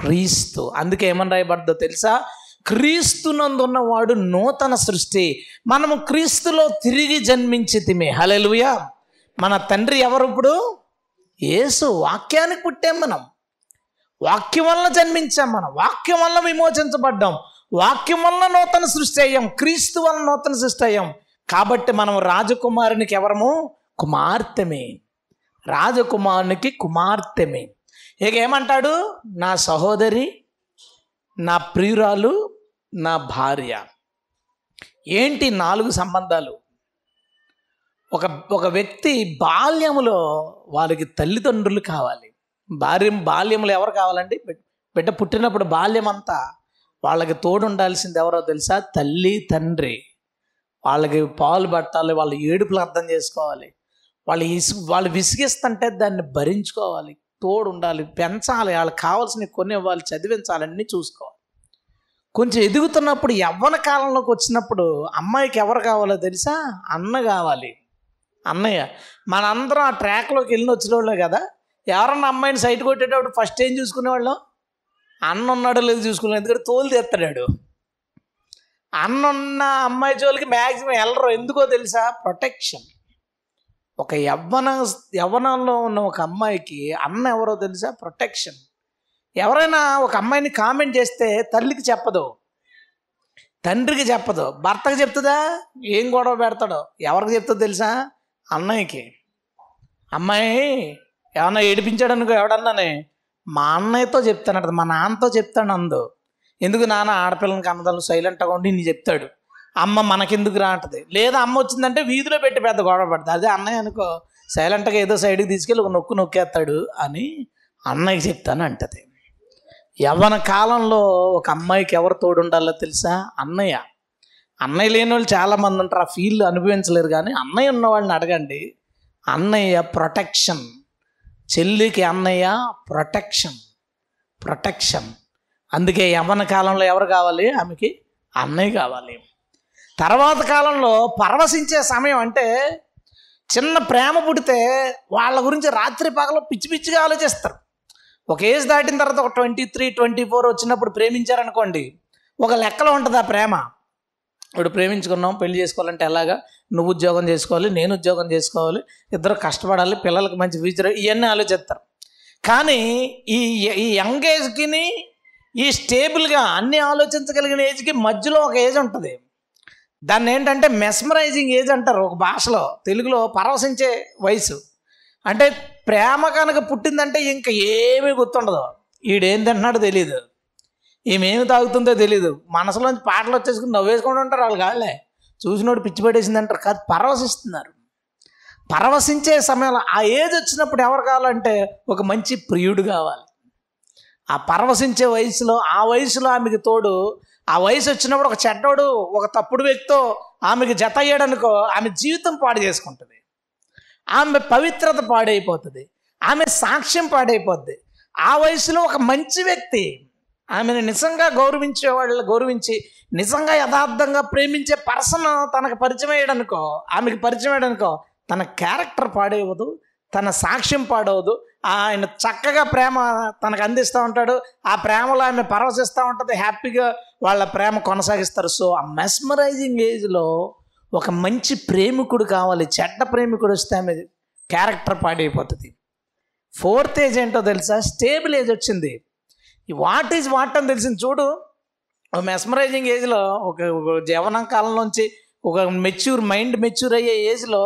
క్రీస్తు అందుకే ఏమని రాయబడ్డదో తెలుసా ఉన్నవాడు నూతన సృష్టి మనము క్రీస్తులో తిరిగి తిమే హలెలుయా మన తండ్రి ఎవరు ఇప్పుడు ఏసు వాక్యానికి పుట్టాం మనం వాక్యం వల్ల జన్మించాం మనం వాక్యం వల్ల విమోచించబడ్డాం వాక్యం వల్ల నూతన సృష్టి అయ్యాం క్రీస్తు వల్ల నూతన సృష్టి అయ్యాం కాబట్టి మనం రాజకుమారునికి ఎవరము కుమార్తెమే రాజకుమారునికి కుమార్తెమే ఇక ఏమంటాడు నా సహోదరి నా ప్రియురాలు నా భార్య ఏంటి నాలుగు సంబంధాలు ఒక ఒక వ్యక్తి బాల్యములో వారికి తల్లిదండ్రులు కావాలి భార్య బాల్యంలో ఎవరు కావాలండి బిడ్డ పుట్టినప్పుడు బాల్యమంతా వాళ్ళకి తోడు ఉండాల్సింది ఎవరో తెలుసా తల్లి తండ్రి వాళ్ళకి పాలు పట్టాలి వాళ్ళ ఏడుపులు అర్థం చేసుకోవాలి వాళ్ళు వాళ్ళు విసిగిస్తుంటే దాన్ని భరించుకోవాలి తోడు ఉండాలి పెంచాలి వాళ్ళకి కావాల్సినవి కొన్ని వాళ్ళు చదివించాలన్నీ చూసుకోవాలి కొంచెం ఎదుగుతున్నప్పుడు యవ్వన కాలంలోకి వచ్చినప్పుడు అమ్మాయికి ఎవరు కావాలో తెలుసా అన్న కావాలి అన్నయ్య మనందరం ఆ ట్రాక్లోకి వెళ్ళి వచ్చిన వాళ్ళే కదా ఎవరన్నా అమ్మాయిని సైట్ కొట్టేటప్పుడు ఫస్ట్ ఏం చూసుకునేవాళ్ళం అన్న ఉన్నాడో లేదు చూసుకున్నాం ఎందుకంటే తోలు తెస్తాడాడు అన్న ఉన్న అమ్మాయి జోలికి మ్యాక్సిమం వెళ్ళరు ఎందుకో తెలుసా ప్రొటెక్షన్ ఒక యవ్వన యవ్వనంలో ఉన్న ఒక అమ్మాయికి అన్న ఎవరో తెలుసా ప్రొటెక్షన్ ఎవరైనా ఒక అమ్మాయిని కామెంట్ చేస్తే తల్లికి చెప్పదు తండ్రికి చెప్పదు భర్తకు చెప్తుందా ఏం గొడవ పెడతాడో ఎవరికి చెప్తుందో తెలుసా అన్నయ్యకి అమ్మాయి ఏమన్నా ఏడిపించాడు అనుకో ఎవడన్నానే మా అన్నయ్యతో చెప్తానట మా నాన్నతో చెప్తాను అందు ఎందుకు నాన్న ఆడపిల్లని కన్నదాలు సైలెంట్గా ఉండి నీ చెప్తాడు అమ్మ మనకెందుకు రాంటది లేదా అమ్మ వచ్చిందంటే వీధిలో పెట్టి పెద్ద గొడవ పడుతుంది అదే అన్నయ్య అనుకో సైలెంట్గా ఏదో సైడ్కి తీసుకెళ్ళి ఒక నొక్కు నొక్కేస్తాడు అని అన్నయ్యకి చెప్తాను అంటది యవ్వన కాలంలో ఒక అమ్మాయికి ఎవరు తోడు ఉండాలో తెలుసా అన్నయ్య అన్నయ్య లేని వాళ్ళు చాలామంది ఉంటారు ఆ ఫీల్ అనుభవించలేరు కానీ అన్నయ్య ఉన్న వాళ్ళని అడగండి అన్నయ్య ప్రొటెక్షన్ చెల్లికి అన్నయ్య ప్రొటెక్షన్ ప్రొటెక్షన్ అందుకే యవ్వన కాలంలో ఎవరు కావాలి ఆమెకి అన్నయ్య కావాలి తర్వాత కాలంలో పరవశించే సమయం అంటే చిన్న ప్రేమ పుడితే వాళ్ళ గురించి రాత్రి పగలు పిచ్చి పిచ్చిగా ఆలోచిస్తారు ఒక ఏజ్ దాటిన తర్వాత ఒక ట్వంటీ త్రీ ట్వంటీ ఫోర్ వచ్చినప్పుడు ప్రేమించారనుకోండి ఒక లెక్కలో ఉంటుంది ఆ ప్రేమ ఇప్పుడు ప్రేమించుకున్నాం పెళ్లి చేసుకోవాలంటే ఎలాగా నువ్వు ఉద్యోగం చేసుకోవాలి నేను ఉద్యోగం చేసుకోవాలి ఇద్దరు కష్టపడాలి పిల్లలకు మంచి ఫ్యూచర్ ఇవన్నీ ఆలోచిస్తారు కానీ ఈ ఈ యంగ్ ఏజ్కి ఈ స్టేబుల్గా అన్ని ఆలోచించగలిగిన ఏజ్కి మధ్యలో ఒక ఏజ్ ఉంటుంది దాన్ని ఏంటంటే మెస్మరైజింగ్ ఏజ్ అంటారు ఒక భాషలో తెలుగులో పరవశించే వయసు అంటే ప్రేమ కనుక పుట్టిందంటే ఇంకా ఏమీ గుర్తుండదు ఈడేం తింటున్నాడో తెలియదు ఏమేమి తాగుతుందో తెలియదు మనసులోంచి పాటలు వచ్చేసుకుని నవ్వేసుకుంటూ ఉంటారు వాళ్ళు కాలే చూసినోడు పిచ్చి పడేసింది అంటారు కాదు పరవశిస్తున్నారు పరవశించే సమయంలో ఆ ఏజ్ వచ్చినప్పుడు ఎవరు కావాలంటే ఒక మంచి ప్రియుడు కావాలి ఆ పరవశించే వయసులో ఆ వయసులో ఆమెకి తోడు ఆ వయసు వచ్చినప్పుడు ఒక చెడ్డోడు ఒక తప్పుడు వ్యక్తితో ఆమెకి జత అయ్యాడనుకో ఆమె జీవితం పాడు చేసుకుంటుంది ఆమె పవిత్రత పాడైపోతుంది ఆమె సాక్ష్యం పాడైపోద్ది ఆ వయసులో ఒక మంచి వ్యక్తి ఆమెను నిజంగా గౌరవించే వాళ్ళు గౌరవించి నిజంగా యథార్థంగా ప్రేమించే పర్సన్ తనకు పరిచయం అయ్యాడనుకో ఆమెకు పరిచయం అయ్యాడనుకో తన క్యారెక్టర్ పాడేవదు తన సాక్ష్యం పాడవదు ఆయన చక్కగా ప్రేమ తనకు అందిస్తూ ఉంటాడు ఆ ప్రేమలో ఆమె పరవశిస్తూ ఉంటుంది హ్యాపీగా వాళ్ళ ప్రేమ కొనసాగిస్తారు సో ఆ మెస్మరైజింగ్ ఏజ్లో ఒక మంచి ప్రేమికుడు కావాలి చెడ్డ ప్రేమికుడు వస్తే ఆమె క్యారెక్టర్ పాడైపోతుంది ఫోర్త్ ఏజ్ ఏంటో తెలుసా స్టేబుల్ ఏజ్ వచ్చింది వాట్ ఈజ్ వాట్ అని తెలిసింది చూడు మెస్మరైజింగ్ ఏజ్లో ఒక జీవనం కాలం నుంచి ఒక మెచ్యూర్ మైండ్ మెచ్యూర్ అయ్యే ఏజ్లో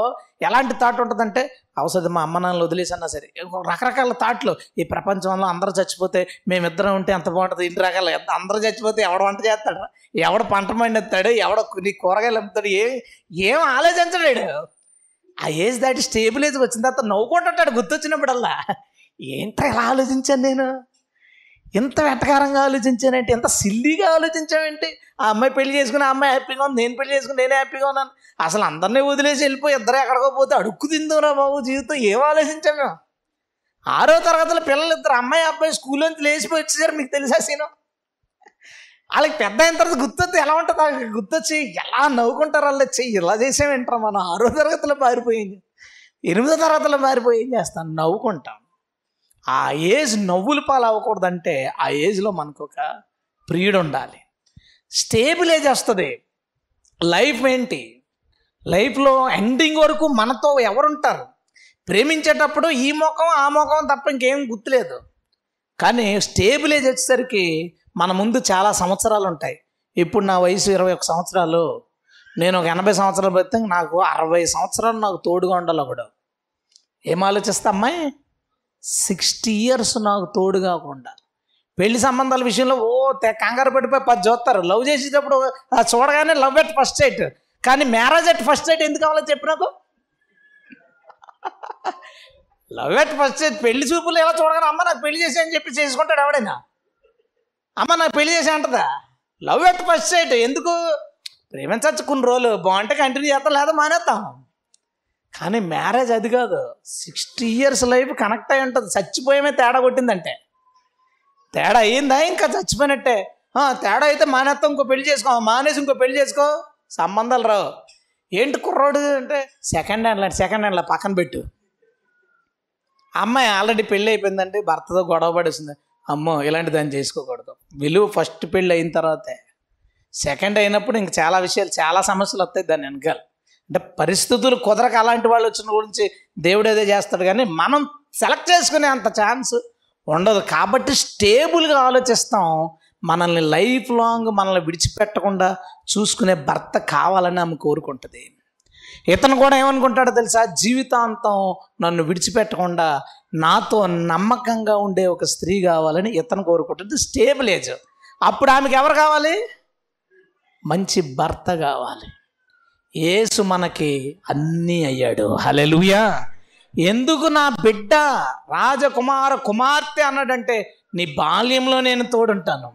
ఎలాంటి థాట్ ఉంటుందంటే అవసరం మా అమ్మ నాన్నలు వదిలేసన్నా సరే రకరకాల థాట్లు ఈ ప్రపంచంలో అందరూ చచ్చిపోతే మేమిద్దరం ఉంటే ఎంత బాగుంటుంది ఇన్ని రకాల అందరూ చచ్చిపోతే ఎవడ వంట చేస్తాడు ఎవడ పంట మండిస్తాడు ఎవడ నీ కూరగాయలు అమ్ముతాడు ఏ ఏం ఆలోచించలేడు ఆ ఏజ్ దాటి స్టేబుల్ ఏజ్ వచ్చిన తర్వాత నవ్వుకుంటుంటాడు గుర్తొచ్చినప్పుడల్లా ఏంట ఎలా ఆలోచించాను నేను ఎంత వెటకారంగా ఆలోచించానంటే ఎంత సిల్లీగా ఆలోచించామంటే ఆ అమ్మాయి పెళ్లి చేసుకుని ఆ అమ్మాయి హ్యాపీగా ఉంది నేను పెళ్లి చేసుకుని నేనే హ్యాపీగా ఉన్నాను అసలు అందరినీ వదిలేసి వెళ్ళిపోయి ఇద్దరు ఎక్కడికో పోతే అడుక్కు తిందురా బాబు జీవితం ఏం ఆలోచించాం మేము ఆరో తరగతుల పిల్లలు ఇద్దరు అమ్మాయి అబ్బాయి స్కూల్లో లేచిపోయి వచ్చేసారు మీకు తెలుసా సీను వాళ్ళకి పెద్ద అయిన తర్వాత గుర్తొచ్చి ఎలా ఉంటుంది గుర్తొచ్చి ఎలా నవ్వుకుంటారు వాళ్ళు చెయ్యి ఇలా వింటారు మనం ఆరో తరగతిలో మారిపోయింది ఎనిమిదో తరగతిలో మారిపోయి ఏం చేస్తాం నవ్వుకుంటాం ఆ ఏజ్ నవ్వులు పాలు అవ్వకూడదంటే ఆ ఏజ్లో మనకు ఒక ప్రియుడు ఉండాలి స్టేబుల్ ఏజ్ వస్తుంది లైఫ్ ఏంటి లైఫ్లో ఎండింగ్ వరకు మనతో ఎవరుంటారు ప్రేమించేటప్పుడు ఈ ముఖం ఆ ముఖం తప్ప ఇంకేం గుర్తులేదు కానీ స్టేబుల్ వచ్చేసరికి మన ముందు చాలా సంవత్సరాలు ఉంటాయి ఇప్పుడు నా వయసు ఇరవై ఒక సంవత్సరాలు నేను ఒక ఎనభై సంవత్సరాలు బతి నాకు అరవై సంవత్సరాలు నాకు తోడుగా ఉండాలి ఒకడు ఏం ఆలోచిస్తా అమ్మాయి సిక్స్టీ ఇయర్స్ నాకు తోడుగా ఉండాలి పెళ్లి సంబంధాల విషయంలో ఓ కంగారు పెట్టిపోయి పది చూస్తారు లవ్ చేసేటప్పుడు చూడగానే లవ్ ఎట్ ఫస్ట్ ఎయిట్ కానీ మ్యారేజ్ అట్ ఫస్ట్ సైట్ ఎందుకు కావాలో చెప్పు నాకు లవ్ అట్ ఫస్ట్ సైట్ పెళ్లి చూపులు ఎలా చూడగానే అమ్మ నాకు పెళ్లి చేసి అని చెప్పి చేసుకుంటాడు ఎవడైనా అమ్మ నాకు పెళ్లి చేసే అంటదా లవ్ అట్ ఫస్ట్ సైట్ ఎందుకు ప్రేమించచ్చు కొన్ని రోజులు బాగుంటే కంటిన్యూ చేస్తాం లేదా మానేస్తాం కానీ మ్యారేజ్ అది కాదు సిక్స్టీ ఇయర్స్ లైఫ్ కనెక్ట్ అయి ఉంటుంది చచ్చిపోయేమే తేడా కొట్టిందంటే తేడా అయ్యిందా ఇంకా చచ్చిపోయినట్టే తేడా అయితే మానేస్తాం ఇంకో పెళ్లి చేసుకో మానేసి ఇంకో పెళ్లి చేసుకో సంబంధాలు రావు ఏంటి కుర్రోడు అంటే సెకండ్ హ్యాండ్ లాంటి సెకండ్ హ్యాండ్లో పక్కన పెట్టు అమ్మాయి ఆల్రెడీ పెళ్ళి అయిపోయిందండి భర్తతో గొడవ పడేసింది అమ్మో ఇలాంటి దాన్ని చేసుకోకూడదు విలువ ఫస్ట్ పెళ్ళి అయిన తర్వాతే సెకండ్ అయినప్పుడు ఇంక చాలా విషయాలు చాలా సమస్యలు వస్తాయి దాన్ని వెనకాల అంటే పరిస్థితులు కుదరక అలాంటి వాళ్ళు వచ్చిన గురించి దేవుడు ఏదో చేస్తాడు కానీ మనం సెలెక్ట్ చేసుకునే అంత ఛాన్స్ ఉండదు కాబట్టి స్టేబుల్గా ఆలోచిస్తాం మనల్ని లైఫ్ లాంగ్ మనల్ని విడిచిపెట్టకుండా చూసుకునే భర్త కావాలని ఆమె కోరుకుంటుంది ఇతను కూడా ఏమనుకుంటాడో తెలుసా జీవితాంతం నన్ను విడిచిపెట్టకుండా నాతో నమ్మకంగా ఉండే ఒక స్త్రీ కావాలని ఇతను కోరుకుంటుంది స్టేబుల్ ఏజ్ అప్పుడు ఆమెకి ఎవరు కావాలి మంచి భర్త కావాలి ఏసు మనకి అన్నీ అయ్యాడు హలెలుయా ఎందుకు నా బిడ్డ రాజకుమార కుమార్తె అన్నాడంటే నీ బాల్యంలో నేను తోడుంటాను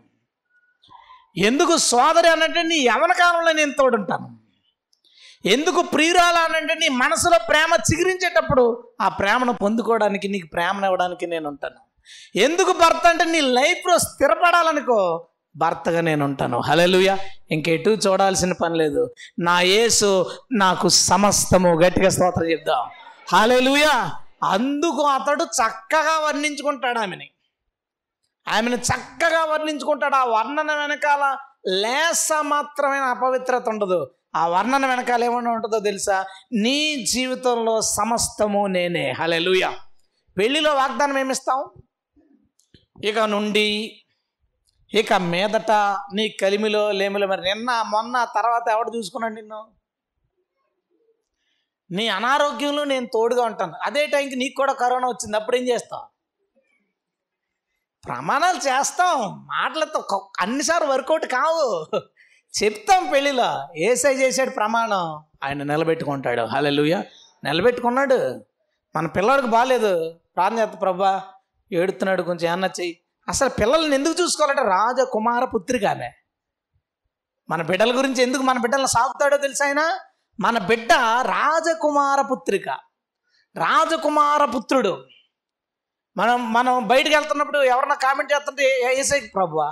ఎందుకు సోదరి అనంటే నీ యవన కాలంలో నేను తోడుంటాను ఎందుకు ప్రియురాలు అనంటే నీ మనసులో ప్రేమ చిగురించేటప్పుడు ఆ ప్రేమను పొందుకోవడానికి నీకు ప్రేమను ఇవ్వడానికి నేను ఉంటాను ఎందుకు భర్త అంటే నీ లైఫ్లో స్థిరపడాలనుకో భర్తగా నేను ఉంటాను హలలుయ ఇంకెటు చూడాల్సిన పని లేదు నా యేసు నాకు సమస్తము గట్టిగా స్తోత్రం చెప్దాం హలలుయ అందుకు అతడు చక్కగా వర్ణించుకుంటాడు ఆమెని ఆమెను చక్కగా వర్ణించుకుంటాడు ఆ వర్ణన వెనకాల లేస మాత్రమైన అపవిత్రత ఉండదు ఆ వర్ణన వెనకాల ఏమన్నా ఉంటుందో తెలుసా నీ జీవితంలో సమస్తము నేనే హలెలుయ పెళ్లిలో వాగ్దానం ఏమిస్తాం ఇక నుండి ఇక మీదట నీ కలిమిలో లేమిలో మరి నిన్న మొన్న తర్వాత ఎవడు చూసుకున్నాడు నిన్ను నీ అనారోగ్యంలో నేను తోడుగా ఉంటాను అదే టైంకి నీకు కూడా కరోనా వచ్చింది అప్పుడు ఏం చేస్తావు ప్రమాణాలు చేస్తాం మాటలతో అన్నిసార్లు వర్కౌట్ కావు చెప్తాం పెళ్ళిలో ఏసై చేశాడు ప్రమాణం ఆయన నిలబెట్టుకుంటాడు లూయ నిలబెట్టుకున్నాడు మన పిల్లడికి బాగాలేదు ప్రాణ్యత ప్రభా ఏడుతున్నాడు కొంచెం ఏమన్నా చెయ్యి అసలు పిల్లల్ని ఎందుకు చూసుకోవాలంటే రాజకుమార పుత్రికానే మన బిడ్డల గురించి ఎందుకు మన బిడ్డలను సాగుతాడో తెలుసు ఆయన మన బిడ్డ రాజకుమార పుత్రిక రాజకుమార పుత్రుడు మనం మనం బయటకు వెళ్తున్నప్పుడు ఎవరన్నా కామెంట్ చేస్తుంటే ఏసై ప్రభా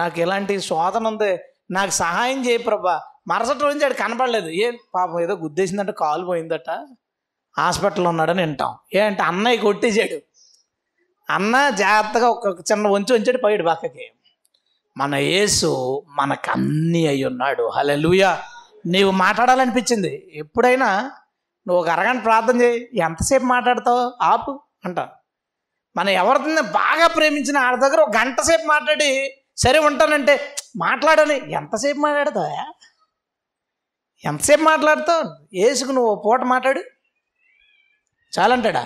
నాకు ఇలాంటి శోధన ఉంది నాకు సహాయం చేయ ప్రభా మరుసటి రోజు ఆడు కనపడలేదు ఏ పాపం ఏదో గుద్దేసిందంటే కాలు పోయిందట హాస్పిటల్లో ఉన్నాడని వింటాం ఏంటంటే అన్నయ్య కొట్టేసాడు అన్న జాగ్రత్తగా ఒక చిన్న వంచి వంచాడు పోయాడు పక్కకి మన యేసు మనకన్నీ అయి ఉన్నాడు హలే లూయా నీవు మాట్లాడాలనిపించింది ఎప్పుడైనా నువ్వు ఒక అరగంట ప్రార్థన చేయి ఎంతసేపు మాట్లాడతావు ఆపు అంటా మనం ఎవరిని బాగా ప్రేమించిన ఆడ దగ్గర ఒక గంట సేపు మాట్లాడి సరే ఉంటానంటే మాట్లాడని ఎంతసేపు మాట్లాడతావా ఎంతసేపు మాట్లాడతావు వేసుకు నువ్వు పూట మాట్లాడు చాలంటాడా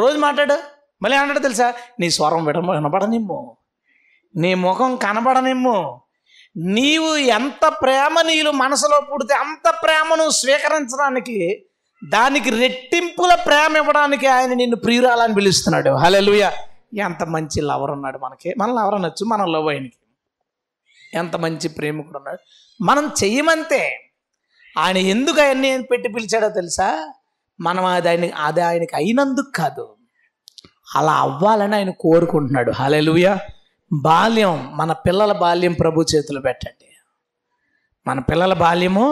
రోజు మాట్లాడు మళ్ళీ అంటాడు తెలుసా నీ స్వరం విడ వినపడనిమ్ము నీ ముఖం కనబడనిమ్ము నీవు ఎంత ప్రేమ నీళ్ళు మనసులో పుడితే అంత ప్రేమను స్వీకరించడానికి దానికి రెట్టింపుల ప్రేమ ఇవ్వడానికి ఆయన నిన్ను ప్రియురాలని పిలుస్తున్నాడు హలెలుయ ఎంత మంచి లవర్ ఉన్నాడు మనకి మన లవర్ అనొచ్చు మన లవ్ ఆయనకి ఎంత మంచి ప్రేమికుడు ఉన్నాడు మనం చెయ్యమంతే ఆయన ఎందుకు అవన్నీ పెట్టి పిలిచాడో తెలుసా మనం అది ఆయన అది ఆయనకి అయినందుకు కాదు అలా అవ్వాలని ఆయన కోరుకుంటున్నాడు హలెలుయ బాల్యం మన పిల్లల బాల్యం ప్రభు చేతులు పెట్టండి మన పిల్లల బాల్యము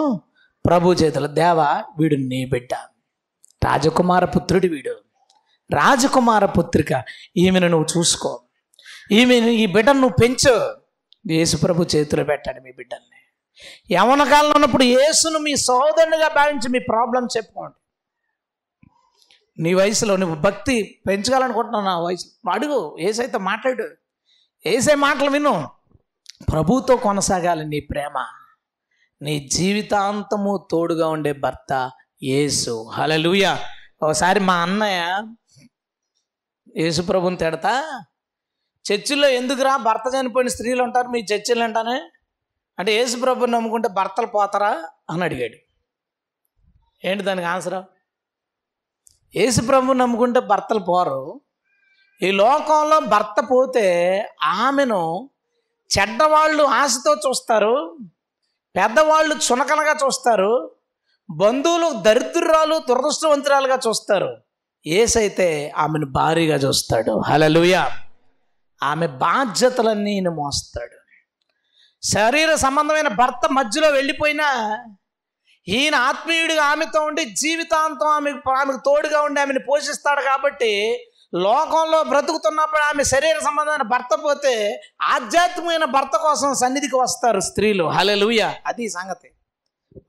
ప్రభు చేతుల దేవ వీడు నీ బిడ్డ రాజకుమార పుత్రుడు వీడు రాజకుమార పుత్రిక ఈమెను నువ్వు చూసుకో ఈమెను ఈ బిడ్డను నువ్వు పెంచు యేసు ప్రభు చేతులు పెట్టాడు మీ బిడ్డల్ని యవన కాలంలో ఉన్నప్పుడు యేసును మీ సోదరునిగా భావించి మీ ప్రాబ్లం చెప్పుకోండి నీ వయసులో నువ్వు భక్తి పెంచగలనుకుంటున్నావు నా వయసు అడుగు ఏసైతే మాట్లాడు ఏసే మాటలు విను ప్రభుతో కొనసాగాలి నీ ప్రేమ నీ జీవితాంతము తోడుగా ఉండే భర్త యేసు హలలుయ ఒకసారి మా అన్నయ్య యేసు ప్రభుని తిడతా చర్చిలో ఎందుకురా భర్త చనిపోయిన స్త్రీలు ఉంటారు మీ చర్చిలు అంటానే అంటే యేసు ప్రభుని నమ్ముకుంటే భర్తలు పోతారా అని అడిగాడు ఏంటి దానికి ఆన్సర్ యేసు ప్రభు నమ్ముకుంటే భర్తలు పోరు ఈ లోకంలో భర్త పోతే ఆమెను చెడ్డవాళ్ళు ఆశతో చూస్తారు పెద్దవాళ్ళు చునకనగా చూస్తారు బంధువులు దరిద్రురాలు దురదృష్టవంతురాలుగా చూస్తారు ఏసైతే ఆమెను భారీగా చూస్తాడు హలలుయ ఆమె బాధ్యతలన్నీ ఈయన మోస్తాడు శరీర సంబంధమైన భర్త మధ్యలో వెళ్ళిపోయినా ఈయన ఆత్మీయుడిగా ఆమెతో ఉండి జీవితాంతం ఆమెకు ఆమెకు తోడుగా ఉండి ఆమెను పోషిస్తాడు కాబట్టి లోకంలో బ్రతుకుతున్నప్పుడు ఆమె శరీర సంబంధమైన భర్త పోతే ఆధ్యాత్మికమైన భర్త కోసం సన్నిధికి వస్తారు స్త్రీలు హలెలుయ అది సంగతి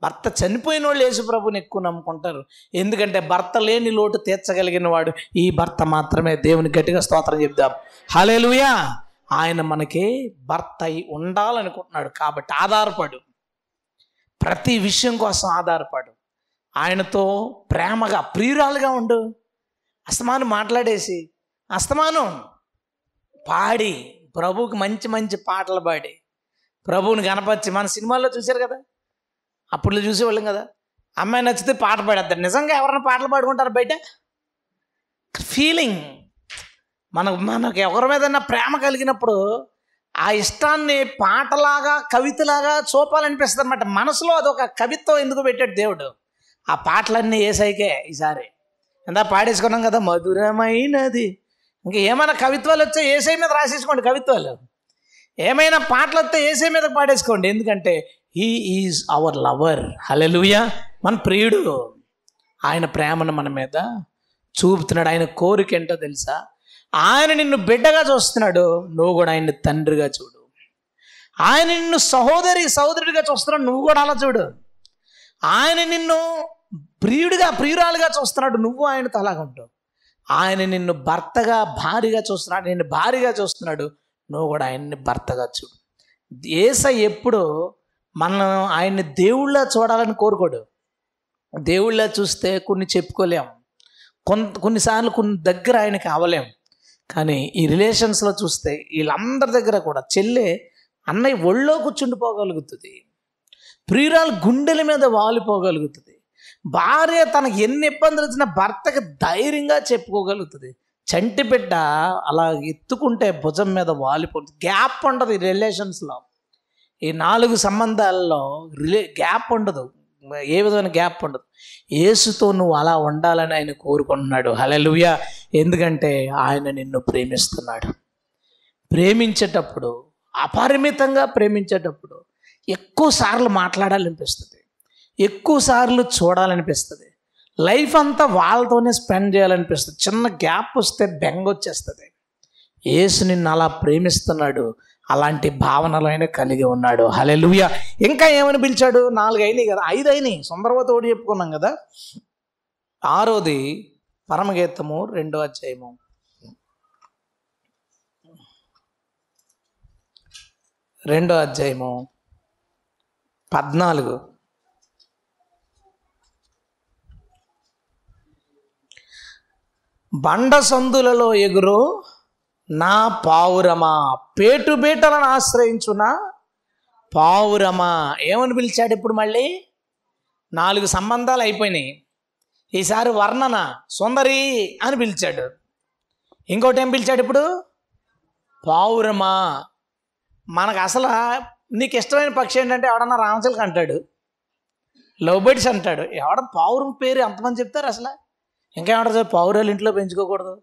భర్త చనిపోయిన వాళ్ళు యేసు ప్రభుని ఎక్కువ నమ్ముకుంటారు ఎందుకంటే భర్త లేని లోటు తీర్చగలిగిన వాడు ఈ భర్త మాత్రమే దేవుని గట్టిగా స్తోత్రం చెప్దాం హలేలుయా ఆయన మనకి భర్త అయి ఉండాలనుకుంటున్నాడు కాబట్టి ఆధారపడు ప్రతి విషయం కోసం ఆధారపడు ఆయనతో ప్రేమగా ప్రియురాలుగా ఉండు అస్తమానం మాట్లాడేసి అస్తమానం పాడి ప్రభుకి మంచి మంచి పాటలు పాడి ప్రభువుని కనపరిచి మన సినిమాల్లో చూశారు కదా అప్పుడు చూసేవాళ్ళం కదా అమ్మాయి నచ్చితే పాట పాడేస్తారు నిజంగా ఎవరైనా పాటలు పాడుకుంటారు బయట ఫీలింగ్ మనకు మనకు ఎవరి మీద ప్రేమ కలిగినప్పుడు ఆ ఇష్టాన్ని పాటలాగా కవితలాగా చూపాలనిపిస్తుంది అనమాట మనసులో అదొక కవిత్వం ఎందుకు పెట్టాడు దేవుడు ఆ పాటలన్నీ ఏసైకే ఈసారి ఎంత పాడేసుకున్నాం కదా మధురమైనది ఇంకా ఏమైనా కవిత్వాలు వచ్చా ఏసై మీద రాసేసుకోండి కవిత్వాలు ఏమైనా పాటలు వస్తే ఏసై మీద పాడేసుకోండి ఎందుకంటే he is our lover hallelujah మన ప్రియుడు ఆయన ప్రేమను మన మీద చూపుతున్నాడు ఆయన కోరిక ఏంటో తెలుసా ఆయన నిన్ను బిడ్డగా చూస్తున్నాడు నువ్వు కూడా ఆయన్ని తండ్రిగా చూడు ఆయన నిన్ను సహోదరి సహోదరుడిగా చూస్తున్నాడు నువ్వు కూడా అలా చూడు ఆయన నిన్ను ప్రియుడిగా ప్రియురాలుగా చూస్తున్నాడు నువ్వు ఆయన అలాగ ఉంటావు ఆయన నిన్ను భర్తగా భారీగా చూస్తున్నాడు నిన్ను భారీగా చూస్తున్నాడు నువ్వు కూడా ఆయన్ని భర్తగా చూడు దేశ ఎప్పుడు మనం ఆయన్ని దేవుళ్ళ చూడాలని కోరుకోడు దేవుళ్ళ చూస్తే కొన్ని చెప్పుకోలేం కొంత కొన్నిసార్లు కొన్ని దగ్గర ఆయనకి అవలేం కానీ ఈ రిలేషన్స్లో చూస్తే వీళ్ళందరి దగ్గర కూడా చెల్లె అన్నయ్య ఒళ్ళో కూర్చుండిపోగలుగుతుంది ప్రియురాలు గుండెల మీద వాలిపోగలుగుతుంది భార్య తనకు ఎన్ని ఇబ్బందులు వచ్చినా భర్తకి ధైర్యంగా చెప్పుకోగలుగుతుంది చంటి బిడ్డ అలా ఎత్తుకుంటే భుజం మీద వాలిపోతుంది గ్యాప్ ఉండదు ఈ రిలేషన్స్లో ఈ నాలుగు సంబంధాల్లో రిలే గ్యాప్ ఉండదు ఏ విధమైన గ్యాప్ ఉండదు ఏసుతో నువ్వు అలా ఉండాలని ఆయన కోరుకుంటున్నాడు హలలుయ ఎందుకంటే ఆయన నిన్ను ప్రేమిస్తున్నాడు ప్రేమించేటప్పుడు అపరిమితంగా ప్రేమించేటప్పుడు ఎక్కువ సార్లు మాట్లాడాలనిపిస్తుంది ఎక్కువసార్లు చూడాలనిపిస్తుంది లైఫ్ అంతా వాళ్ళతోనే స్పెండ్ చేయాలనిపిస్తుంది చిన్న గ్యాప్ వస్తే బెంగ వచ్చేస్తుంది యేసు నిన్ను అలా ప్రేమిస్తున్నాడు అలాంటి భావనలైనా కలిగి ఉన్నాడు హలే ఇంకా ఏమని పిలిచాడు నాలుగు అయినాయి కదా ఐదు అయినాయి సుందరవతి ఓడి చెప్పుకున్నాం కదా ఆరోది పరమగీతము రెండో అధ్యాయము రెండో అధ్యాయము పద్నాలుగు బండసందులలో ఎగురు నా పావురమా పేటుబీటలను ఆశ్రయించున పావురమా ఏమని పిలిచాడు ఇప్పుడు మళ్ళీ నాలుగు సంబంధాలు అయిపోయినాయి ఈసారి వర్ణన సుందరి అని పిలిచాడు ఇంకోటి ఏం పిలిచాడు ఇప్పుడు పావురమా మనకు అసలు నీకు ఇష్టమైన పక్షి ఏంటంటే ఎవడన్నా రామచిలక అంటాడు లవ్ బర్డ్స్ అంటాడు ఎవడ పావురం పేరు ఎంతమంది చెప్తారు అసలు ఇంకేమంటారు సార్ పావురాలు ఇంట్లో పెంచుకోకూడదు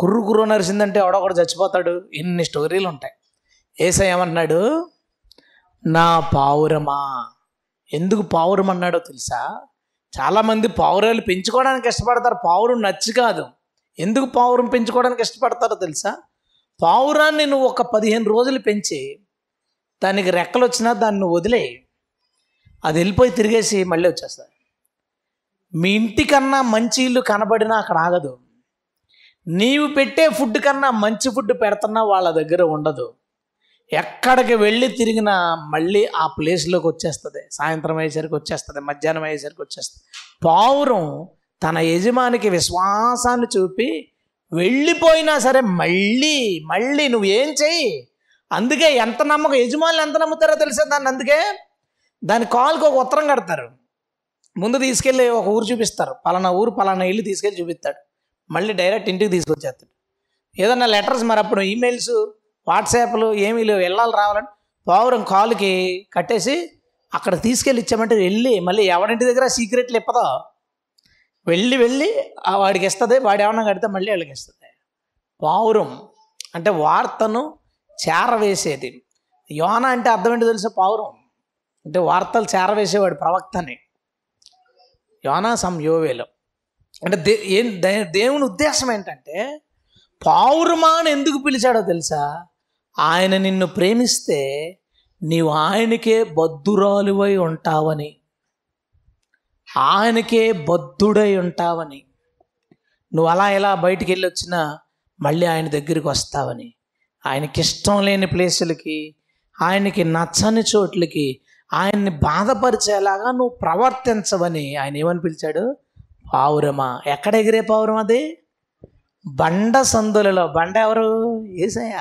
కుర్రు కుర్రు నరిసిందంటే కూడా చచ్చిపోతాడు ఇన్ని స్టోరీలు ఉంటాయి ఏసై ఏమన్నాడు నా పావురమా ఎందుకు పావురం అన్నాడో తెలుసా చాలామంది పావురాలు పెంచుకోవడానికి ఇష్టపడతారు పావురం నచ్చి కాదు ఎందుకు పావురం పెంచుకోవడానికి ఇష్టపడతారో తెలుసా పావురాన్ని నువ్వు ఒక పదిహేను రోజులు పెంచి దానికి రెక్కలు వచ్చినా దాన్ని వదిలే అది వెళ్ళిపోయి తిరిగేసి మళ్ళీ వచ్చేస్తారు మీ ఇంటికన్నా మంచి ఇల్లు కనబడినా అక్కడ ఆగదు నీవు పెట్టే ఫుడ్ కన్నా మంచి ఫుడ్ పెడుతున్నా వాళ్ళ దగ్గర ఉండదు ఎక్కడికి వెళ్ళి తిరిగినా మళ్ళీ ఆ ప్లేస్లోకి వచ్చేస్తుంది సాయంత్రం అయ్యేసరికి వచ్చేస్తుంది మధ్యాహ్నం అయ్యేసరికి వచ్చేస్తుంది పావురం తన యజమానికి విశ్వాసాన్ని చూపి వెళ్ళిపోయినా సరే మళ్ళీ మళ్ళీ నువ్వు ఏం చెయ్యి అందుకే ఎంత నమ్మకం యజమానులు ఎంత నమ్ముతారో తెలిసే దాన్ని అందుకే దాని కాల్కి ఒక ఉత్తరం కడతారు ముందు తీసుకెళ్ళి ఒక ఊరు చూపిస్తారు పలానా ఊరు పలానా ఇల్లు తీసుకెళ్ళి చూపిస్తాడు మళ్ళీ డైరెక్ట్ ఇంటికి తీసుకొచ్చేస్తాడు ఏదన్నా లెటర్స్ మరి అప్పుడు ఈమెయిల్స్ వాట్సాప్లు ఏమీ లేవు వెళ్ళాలి రావాలని పావురం కాలుకి కట్టేసి అక్కడ తీసుకెళ్ళి ఇచ్చామంటే వెళ్ళి మళ్ళీ ఎవరింటి దగ్గర సీక్రెట్లు ఇప్పదో వెళ్ళి వెళ్ళి వాడికి ఇస్తుంది వాడు ఏమన్నా కడితే మళ్ళీ వాళ్ళకి ఇస్తుంది పావురం అంటే వార్తను చేరవేసేది యోన అంటే అర్థం ఏంటి తెలుసు పావురం అంటే వార్తలు చేరవేసేవాడు ప్రవక్తని యోనా సమ్ యోవేలో అంటే దే ఏం దేవుని ఉద్దేశం ఏంటంటే పావురుమాను ఎందుకు పిలిచాడో తెలుసా ఆయన నిన్ను ప్రేమిస్తే నీవు ఆయనకే బద్దురాలువై ఉంటావని ఆయనకే బద్దుడై ఉంటావని నువ్వు అలా ఎలా బయటికి వెళ్ళి వచ్చినా మళ్ళీ ఆయన దగ్గరికి వస్తావని ఆయనకి ఇష్టం లేని ప్లేసులకి ఆయనకి నచ్చని చోట్లకి ఆయన్ని బాధపరిచేలాగా నువ్వు ప్రవర్తించవని ఆయన ఏమని పిలిచాడు పావురమా ఎక్కడ ఎగిరే పావురం అది బండ సందులలో బండ ఎవరు ఏసయ్య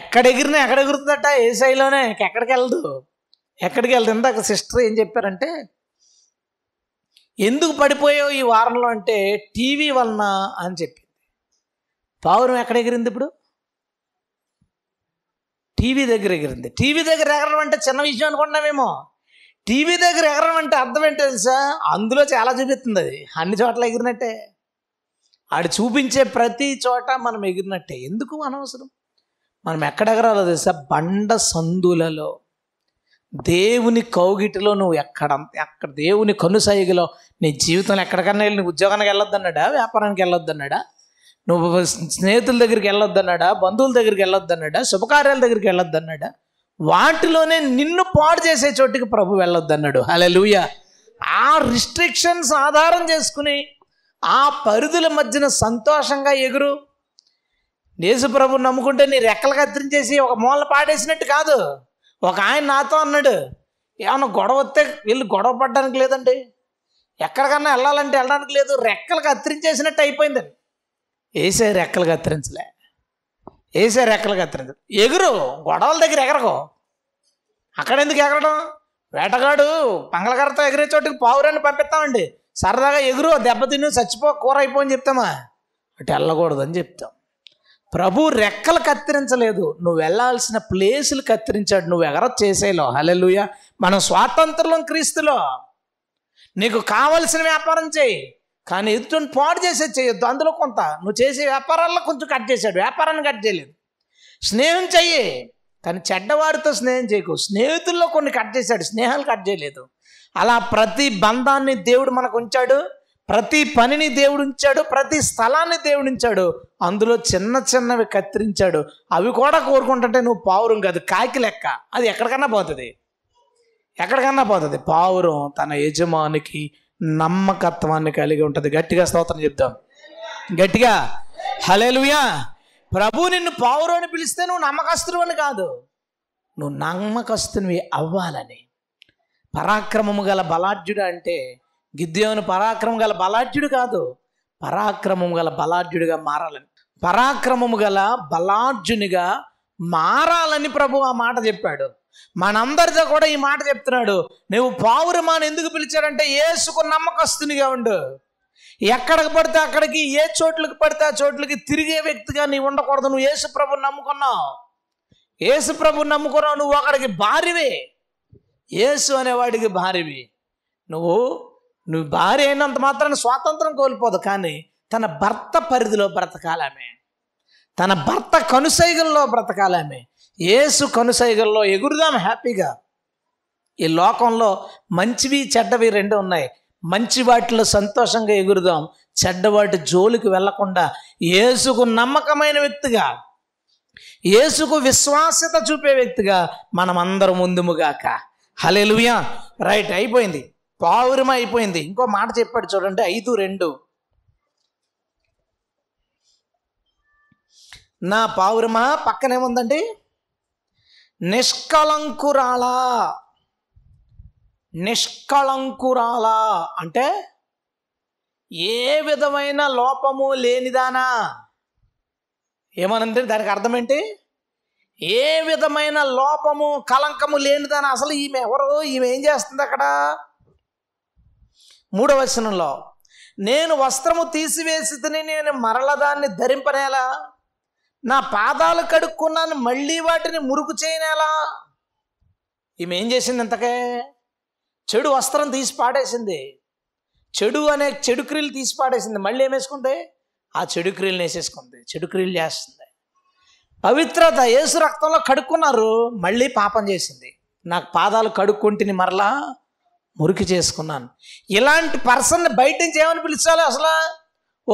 ఎక్కడ ఎగిరినా ఎక్కడ ఎగురుతుందట ఏసైలోనే ఎక్కడికి వెళ్దు ఎక్కడికి వెళ్దు ఇందాక సిస్టర్ ఏం చెప్పారంటే ఎందుకు పడిపోయావు ఈ వారంలో అంటే టీవీ వలన అని చెప్పింది పావురం ఎక్కడ ఎగిరింది ఇప్పుడు టీవీ దగ్గర ఎగిరింది టీవీ దగ్గర ఎగరడం అంటే చిన్న విషయం అనుకుంటున్నామేమో టీవీ దగ్గర ఎగరడం అంటే అర్థం ఏంటో తెలుసా అందులో చాలా చూపిస్తుంది అది అన్ని చోట్ల ఎగిరినట్టే ఆడు చూపించే ప్రతి చోట మనం ఎగిరినట్టే ఎందుకు అనవసరం మనం ఎక్కడ ఎగరాలో తెలుసా బండ సందులలో దేవుని కౌగిటిలో నువ్వు ఎక్కడ ఎక్కడ దేవుని కనుసైగిలో నీ జీవితం ఎక్కడికన్నా వెళ్ళి ఉద్యోగానికి వెళ్ళొద్దన్నాడా వ్యాపారానికి వెళ్ళొద్దన్నాడా నువ్వు స్నేహితుల దగ్గరికి వెళ్ళొద్దన్నాడా బంధువుల దగ్గరికి వెళ్ళొద్దన్నాడా శుభకార్యాల దగ్గరికి వెళ్ళొద్దన్నాడా వాటిలోనే నిన్ను పాడు చేసే చోటికి ప్రభు వెళ్ళొద్దన్నాడు అలా లూయ ఆ రిస్ట్రిక్షన్స్ ఆధారం చేసుకుని ఆ పరిధుల మధ్యన సంతోషంగా ఎగురు నేసు ప్రభు నమ్ముకుంటే నీ రెక్కలు కత్తిరించేసి ఒక మూల పాడేసినట్టు కాదు ఒక ఆయన నాతో అన్నాడు ఏమన్నా గొడవ వస్తే వీళ్ళు గొడవ పడడానికి లేదండి ఎక్కడికన్నా వెళ్ళాలంటే వెళ్ళడానికి లేదు రెక్కలు కత్తిరించేసినట్టు అయిపోయిందండి వేసే రెక్కలు కత్తిరించలే వేసే రెక్కలు కత్తిరించ ఎగురు గొడవల దగ్గర ఎగరకో అక్కడ ఎందుకు ఎగరడం వేటగాడు పంగళకరతో ఎగిరే చోటుకి పావురాన్ని పంపిస్తామండి సరదాగా ఎగురు దెబ్బ తిను చచ్చిపో కూర అయిపో అని చెప్తామా అటు వెళ్ళకూడదు అని చెప్తాం ప్రభు రెక్కలు కత్తిరించలేదు నువ్వు వెళ్ళాల్సిన ప్లేసులు కత్తిరించాడు నువ్వు ఎగర చేసేలో హలెలుయ మనం స్వాతంత్రం క్రీస్తులో నీకు కావలసిన వ్యాపారం చేయి కానీ ఎదుటిని పాడు చేసే చేయొద్దు అందులో కొంత నువ్వు చేసే వ్యాపారాల్లో కొంచెం కట్ చేశాడు వ్యాపారాన్ని కట్ చేయలేదు స్నేహం చెయ్యి కానీ చెడ్డవారితో స్నేహం చేయకు స్నేహితుల్లో కొన్ని కట్ చేశాడు స్నేహాలు కట్ చేయలేదు అలా ప్రతి బంధాన్ని దేవుడు మనకు ఉంచాడు ప్రతి పనిని దేవుడు ఉంచాడు ప్రతి స్థలాన్ని దేవుడు ఉంచాడు అందులో చిన్న చిన్నవి కత్తిరించాడు అవి కూడా కోరుకుంటుంటే నువ్వు పావురం కాదు కాకి లెక్క అది ఎక్కడికన్నా పోతుంది ఎక్కడికన్నా పోతుంది పావురం తన యజమానికి నమ్మకత్వాన్ని కలిగి ఉంటుంది గట్టిగా స్తోత్రం చెప్తాం గట్టిగా హలేలుయా ప్రభు నిన్ను పావురు అని పిలిస్తే నువ్వు నమ్మకస్తుడు అని కాదు నువ్వు నమ్మకస్తునివి అవ్వాలని పరాక్రమము గల బలాఢ్యుడు అంటే గిద్దేవుని పరాక్రమం గల బలాఢ్యుడు కాదు పరాక్రమము గల బలాఢ్యుడిగా మారాలని పరాక్రమము గల బలాఢ్యునిగా మారాలని ప్రభు ఆ మాట చెప్పాడు మనందరితో కూడా ఈ మాట చెప్తున్నాడు నువ్వు మాను ఎందుకు పిలిచాడంటే ఏసుకు నమ్మకస్తునిగా ఉండు ఎక్కడికి పడితే అక్కడికి ఏ చోట్లకి పడితే ఆ చోట్లకి తిరిగే వ్యక్తిగా నీవు ఉండకూడదు నువ్వు ఏసు ప్రభు నమ్ముకున్నావు ఏసు ప్రభు నమ్ముకున్నావు నువ్వు అక్కడికి భార్యవే ఏసు అనేవాడికి భార్యవి నువ్వు నువ్వు భార్య అయినంత మాత్రాన్ని స్వాతంత్రం కోల్పోదు కానీ తన భర్త పరిధిలో బ్రతకాలమే తన భర్త కనుసైగల్లో బ్రతకాలామె ఏసు కనుసైగల్లో ఎగురుదాం హ్యాపీగా ఈ లోకంలో మంచివి చెడ్డవి రెండు ఉన్నాయి మంచి వాటిలో సంతోషంగా ఎగురుదాం చెడ్డవాటి జోలికి వెళ్లకుండా ఏసుకు నమ్మకమైన వ్యక్తిగా ఏసుకు విశ్వాసత చూపే వ్యక్తిగా మనమందరం ముందుముగాక హలే రైట్ అయిపోయింది పావురమ అయిపోయింది ఇంకో మాట చెప్పాడు చూడండి ఐదు రెండు నా పావురమా పక్కనేముందండి నిష్కళంకురాలా నిష్కళంకురాలా అంటే ఏ విధమైన లోపము లేనిదానా ఏమనంది దానికి అర్థం ఏంటి ఏ విధమైన లోపము కలంకము లేనిదాని అసలు ఈమె ఎవరు ఈమె ఏం చేస్తుంది అక్కడ మూడవశనంలో నేను వస్త్రము తీసివేసి నేను మరల దాన్ని ధరింపనేలా నా పాదాలు కడుక్కున్నాను మళ్ళీ వాటిని మురుగు చేయనేలా ఈమె ఏం చేసింది ఇంతకే చెడు వస్త్రం తీసి పాడేసింది చెడు అనే చెడు క్రియలు తీసి పాడేసింది మళ్ళీ ఏమేసుకుంది ఆ చెడు క్రియలు వేసేసుకుంది చెడు క్రియలు చేస్తుంది పవిత్రత యేసు రక్తంలో కడుక్కున్నారు మళ్ళీ పాపం చేసింది నాకు పాదాలు కడుక్కుంటుని మరలా మురికి చేసుకున్నాను ఇలాంటి పర్సన్ని బయట నుంచి ఏమని పిలిచాలి అసలు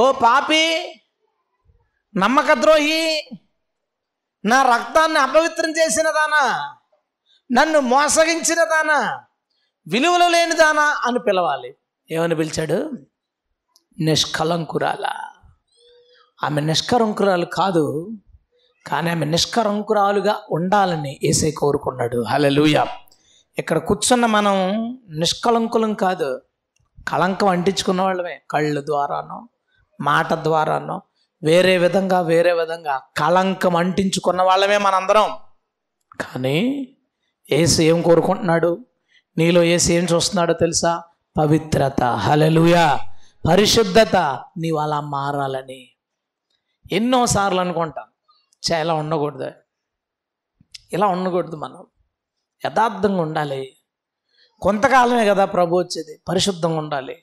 ఓ పాపి నమ్మకద్రోహి నా రక్తాన్ని అపవిత్రం చేసిన దానా నన్ను మోసగించిన దానా విలువలు లేని దానా అని పిలవాలి ఏమని పిలిచాడు నిష్కలంకురాల ఆమె నిష్కరంకురాలు కాదు కానీ ఆమె నిష్కలంకురాలుగా ఉండాలని ఏసై కోరుకున్నాడు లూయ ఇక్కడ కూర్చున్న మనం నిష్కలంకులం కాదు కళంకం అంటించుకున్న వాళ్ళమే కళ్ళు ద్వారానో మాట ద్వారానో వేరే విధంగా వేరే విధంగా కళంకం అంటించుకున్న వాళ్ళమే మనందరం కానీ ఏసు ఏం కోరుకుంటున్నాడు నీలో ఏసు ఏం చూస్తున్నాడో తెలుసా పవిత్రత హలలుయా పరిశుద్ధత నీవు అలా మారాలని ఎన్నోసార్లు అనుకుంటాం చే ఇలా ఉండకూడదు ఇలా ఉండకూడదు మనం యథార్థంగా ఉండాలి కొంతకాలమే కదా ప్రభు వచ్చేది పరిశుద్ధంగా ఉండాలి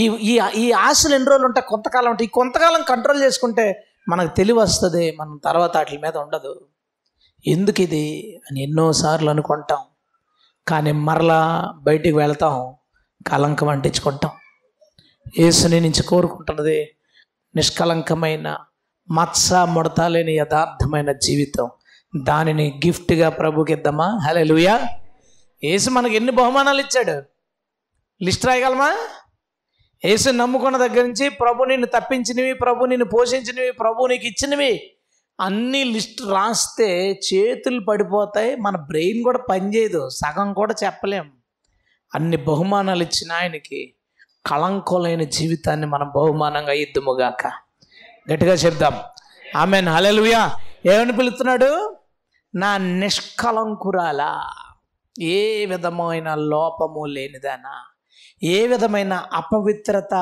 ఈ ఈ ఈ ఆశలు ఎన్ని రోజులు ఉంటాయి కొంతకాలం ఉంటాయి ఈ కొంతకాలం కంట్రోల్ చేసుకుంటే మనకు తెలివి వస్తుంది మనం తర్వాత వాటి మీద ఉండదు ఎందుకు ఇది అని ఎన్నోసార్లు అనుకుంటాం కానీ మరలా బయటికి వెళ్తాం కలంకం అంటించుకుంటాం యేసుని నుంచి కోరుకుంటున్నది నిష్కలంకమైన మత్స ముడత లేని యథార్థమైన జీవితం దానిని గిఫ్ట్గా ప్రభుకి ఇద్దామా హలో లూయా యేసు మనకి ఎన్ని బహుమానాలు ఇచ్చాడు లిస్ట్ రాయగలమా యేసు నమ్ముకున్న దగ్గర నుంచి ప్రభు నిన్ను తప్పించినవి ప్రభు నిన్ను పోషించినవి ప్రభు నీకు ఇచ్చినవి అన్ని లిస్ట్ రాస్తే చేతులు పడిపోతాయి మన బ్రెయిన్ కూడా పనిచేయదు సగం కూడా చెప్పలేం అన్ని బహుమానాలు ఇచ్చిన ఆయనకి కళంకులైన జీవితాన్ని మనం బహుమానంగా ఇద్దుముగాక గట్టిగా చెప్దాం ఆమె హలెలుయా ఏమని పిలుస్తున్నాడు నా నిష్కలంకురాలా ఏ విధమైన లోపము లేనిదానా ఏ విధమైన అపవిత్రత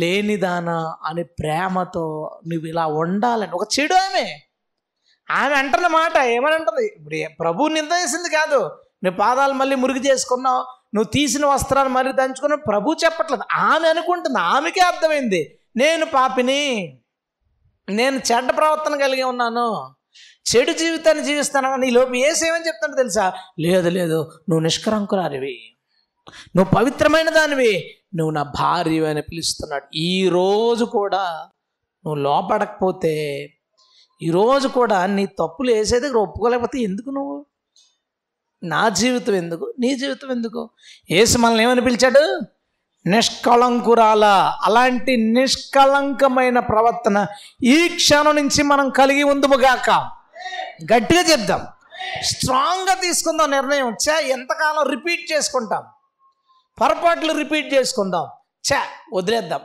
లేనిదానా అని ప్రేమతో నువ్వు ఇలా ఉండాలని ఒక చెడు ఆమె ఆమె అంటున్న మాట ఏమని అంటుంది ఇప్పుడు ప్రభు నిందేసింది కాదు నువ్వు పాదాలు మళ్ళీ మురిగి చేసుకున్నావు నువ్వు తీసిన వస్త్రాలు మళ్ళీ దంచుకున్నావు ప్రభు చెప్పట్లేదు ఆమె అనుకుంటుంది ఆమెకే అర్థమైంది నేను పాపిని నేను చెడ్డ ప్రవర్తన కలిగి ఉన్నాను చెడు జీవితాన్ని అని ఈ లోపు సేవని చెప్తాను తెలుసా లేదు లేదు నువ్వు నిష్కరంకురాలివి నువ్వు పవిత్రమైన దానివి నువ్వు నా భార్య అని పిలుస్తున్నాడు ఈరోజు కూడా నువ్వు లోపడకపోతే ఈరోజు కూడా నీ తప్పులు వేసేది ఒప్పుకోలేకపోతే ఎందుకు నువ్వు నా జీవితం ఎందుకు నీ జీవితం ఎందుకు ఏసు మనల్ని ఏమని పిలిచాడు నిష్కళంకురాల అలాంటి నిష్కళంకమైన ప్రవర్తన ఈ క్షణం నుంచి మనం కలిగి ఉందముగాక గట్టిగా చెప్దాం స్ట్రాంగ్గా తీసుకుందాం నిర్ణయం వచ్చా ఎంతకాలం రిపీట్ చేసుకుంటాం పొరపాట్లు రిపీట్ చేసుకుందాం చా వదిలేద్దాం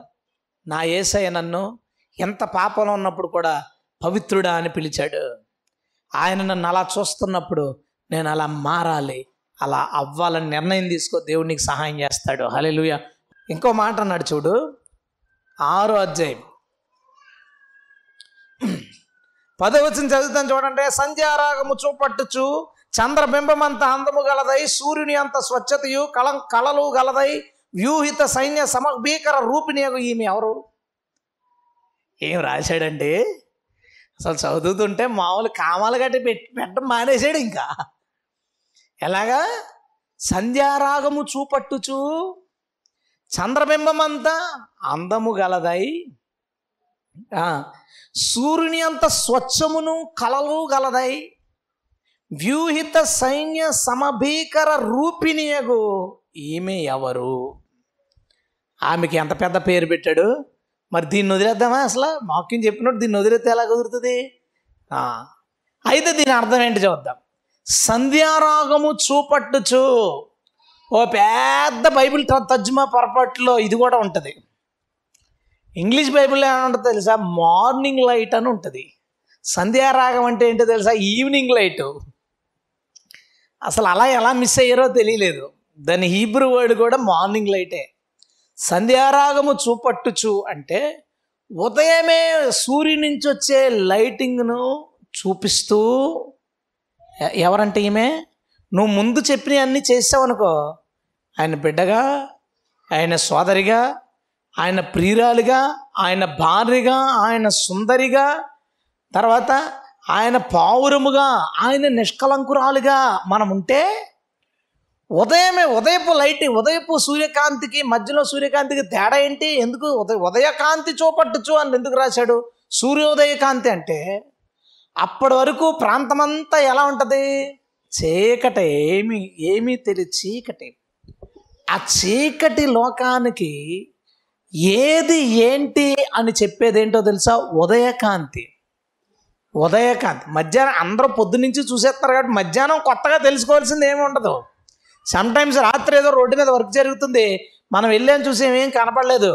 నా ఏసయ్య నన్ను ఎంత పాపంలో ఉన్నప్పుడు కూడా పవిత్రుడా అని పిలిచాడు ఆయన నన్ను అలా చూస్తున్నప్పుడు నేను అలా మారాలి అలా అవ్వాలని నిర్ణయం తీసుకో దేవునికి సహాయం చేస్తాడు హలెలుయ ఇంకో మాట అన్నాడు చూడు ఆరో అధ్యాయం పదవచ్చిన చదువుతాను చూడండి సంధ్యారాగము చూపట్టుచు చంద్రబింబమంత అందము గలదై సూర్యుని అంత స్వచ్ఛతయు కలం కళలు గలదై వ్యూహిత సైన్య సమభీకర రూపిణి ఈమె ఎవరు ఏం రాశాడండి అసలు చదువుతుంటే మామూలు కామాలు గట్టి పెట్టి పెట్టడం మానేశాడు ఇంకా ఎలాగా సంధ్యారాగము చూపట్టుచు చంద్రబింబమంతా అందము గలదై సూర్యుని అంత స్వచ్ఛమును కళలు గలదై వ్యూహిత సైన్య సమభీకర రూపిణియగు ఈమె ఎవరు ఆమెకి ఎంత పెద్ద పేరు పెట్టాడు మరి దీన్ని వదిలేద్దామా అసలు మాక్యం చెప్పినట్టు దీన్ని వదిలేస్తే ఎలా కుదురుతుంది అయితే దీని అర్థం ఏంటి చూద్దాం సంధ్యారాగము చూపట్టుచు ఓ పెద్ద బైబిల్ తజ్మా పొరపాటులో ఇది కూడా ఉంటుంది ఇంగ్లీష్ బైబిల్ ఏమంటుంది తెలుసా మార్నింగ్ లైట్ అని ఉంటుంది సంధ్యారాగం అంటే ఏంటో తెలుసా ఈవినింగ్ లైటు అసలు అలా ఎలా మిస్ అయ్యారో తెలియలేదు దాని హీబ్రూ వర్డ్ కూడా మార్నింగ్ లైటే సంధ్యారాగము చూపట్టుచు అంటే ఉదయమే సూర్యు నుంచి వచ్చే లైటింగ్ను చూపిస్తూ ఎవరంటే ఈమె నువ్వు ముందు చెప్పిన అన్నీ చేసావనుకో ఆయన బిడ్డగా ఆయన సోదరిగా ఆయన ప్రియురాలుగా ఆయన భార్యగా ఆయన సుందరిగా తర్వాత ఆయన పావురముగా ఆయన నిష్కలంకురాలుగా మనం ఉంటే ఉదయమే ఉదయపు లైట్ ఉదయపు సూర్యకాంతికి మధ్యలో సూర్యకాంతికి తేడా ఏంటి ఎందుకు ఉదయ ఉదయకాంతి చూపట్టుచు అని ఎందుకు రాశాడు సూర్యోదయ కాంతి అంటే అప్పటి వరకు ప్రాంతమంతా ఎలా ఉంటుంది చీకట ఏమి ఏమీ తెలియ చీకటి ఆ చీకటి లోకానికి ఏది ఏంటి అని చెప్పేది ఏంటో తెలుసా ఉదయకాంతి ఉదయకాంత్ మధ్యాహ్నం అందరూ పొద్దునుంచి చూసేస్తారు కాబట్టి మధ్యాహ్నం కొత్తగా తెలుసుకోవాల్సింది ఏమి ఉండదు సమ్టైమ్స్ రాత్రి ఏదో రోడ్డు మీద వర్క్ జరుగుతుంది మనం వెళ్ళాం చూసి ఏమేం కనపడలేదు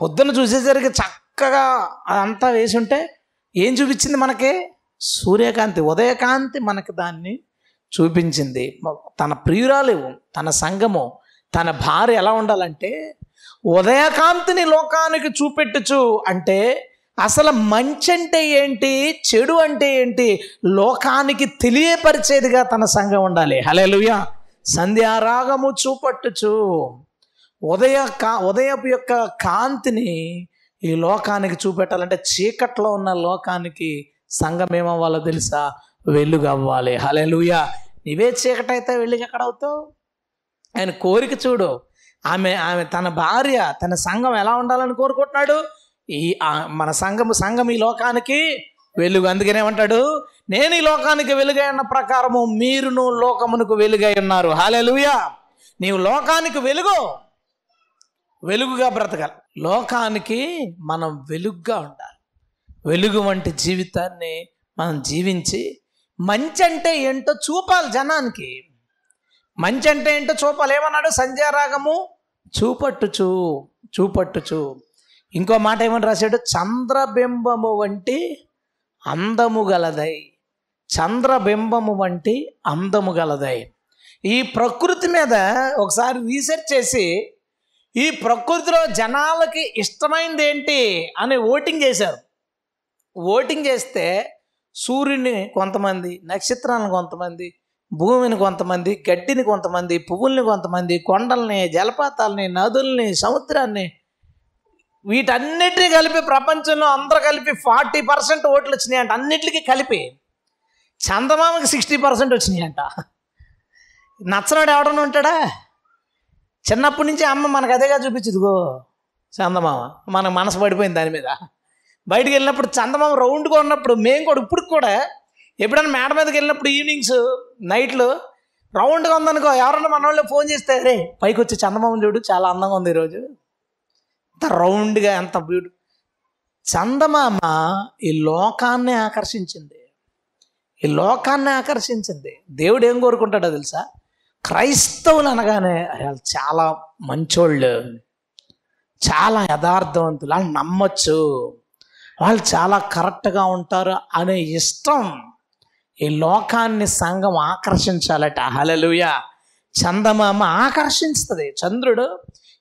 పొద్దున చూసేసరికి చక్కగా అదంతా వేసి ఉంటే ఏం చూపించింది మనకి సూర్యకాంతి ఉదయకాంతి మనకి దాన్ని చూపించింది తన ప్రియురాలు తన సంఘము తన భార్య ఎలా ఉండాలంటే ఉదయకాంతిని లోకానికి చూపెట్టుచు అంటే అసలు మంచి అంటే ఏంటి చెడు అంటే ఏంటి లోకానికి తెలియపరిచేదిగా తన సంఘం ఉండాలి హలే లుయా సంధ్యారాగము చూపట్టుచు ఉదయ కా ఉదయపు యొక్క కాంతిని ఈ లోకానికి చూపెట్టాలంటే చీకట్లో ఉన్న లోకానికి సంఘం ఏమవ్వాలో తెలుసా వెలుగవ్వాలి లుయా నీవే చీకటైతే వెళ్ళి ఎక్కడ ఆయన కోరిక చూడు ఆమె ఆమె తన భార్య తన సంఘం ఎలా ఉండాలని కోరుకుంటున్నాడు ఈ మన సంఘము సంఘం ఈ లోకానికి వెలుగు అందుకనే అంటాడు నేను ఈ లోకానికి వెలుగై ఉన్న ప్రకారము మీరును లోకమునకు వెలుగై ఉన్నారు హాలెలుయా నీవు లోకానికి వెలుగు వెలుగుగా బ్రతకాలి లోకానికి మనం వెలుగుగా ఉండాలి వెలుగు వంటి జీవితాన్ని మనం జీవించి మంచి అంటే ఏంటో చూపాలి జనానికి మంచి అంటే ఏంటో చూపాలి ఏమన్నాడు సంజయ రాగము చూపట్టుచు చూపట్టుచు ఇంకో మాట ఏమని రాశాడు చంద్రబింబము వంటి అందము గలదై చంద్రబింబము వంటి అందము గలదై ఈ ప్రకృతి మీద ఒకసారి రీసెర్చ్ చేసి ఈ ప్రకృతిలో జనాలకి ఇష్టమైంది ఏంటి అని ఓటింగ్ చేశారు ఓటింగ్ చేస్తే సూర్యుని కొంతమంది నక్షత్రాలను కొంతమంది భూమిని కొంతమంది గడ్డిని కొంతమంది పువ్వుల్ని కొంతమంది కొండల్ని జలపాతాలని నదుల్ని సముద్రాన్ని వీటన్నిటిని కలిపి ప్రపంచంలో అందరు కలిపి ఫార్టీ పర్సెంట్ ఓట్లు వచ్చినాయంట అన్నిటికీ కలిపి చందమామకి సిక్స్టీ పర్సెంట్ వచ్చినాయంట నచ్చనాడు ఎవడన్నా ఉంటాడా చిన్నప్పటి నుంచి అమ్మ మనకు అదేగా చూపించదుగో చందమామ మన మనసు పడిపోయింది దాని మీద బయటికి వెళ్ళినప్పుడు చందమామ రౌండ్గా ఉన్నప్పుడు మేము కూడా ఇప్పుడు కూడా ఎప్పుడైనా మేడ మీదకి వెళ్ళినప్పుడు ఈవినింగ్స్ నైట్లు రౌండ్గా ఉందనుకో ఎవరన్నా మన వాళ్ళు ఫోన్ చేస్తే రే పైకి వచ్చి చందమామ చూడు చాలా అందంగా ఉంది ఈరోజు ఎంత రౌండ్గా ఎంత బ్యూటి చందమామ ఈ లోకాన్ని ఆకర్షించింది ఈ లోకాన్ని ఆకర్షించింది దేవుడు ఏం కోరుకుంటాడో తెలుసా క్రైస్తవులు అనగానే వాళ్ళు చాలా మంచోళ్ళు చాలా యథార్థవంతులు వాళ్ళు నమ్మచ్చు వాళ్ళు చాలా కరెక్ట్గా ఉంటారు అనే ఇష్టం ఈ లోకాన్ని సంఘం ఆకర్షించాలట హలలుయ చందమామ ఆకర్షిస్తుంది చంద్రుడు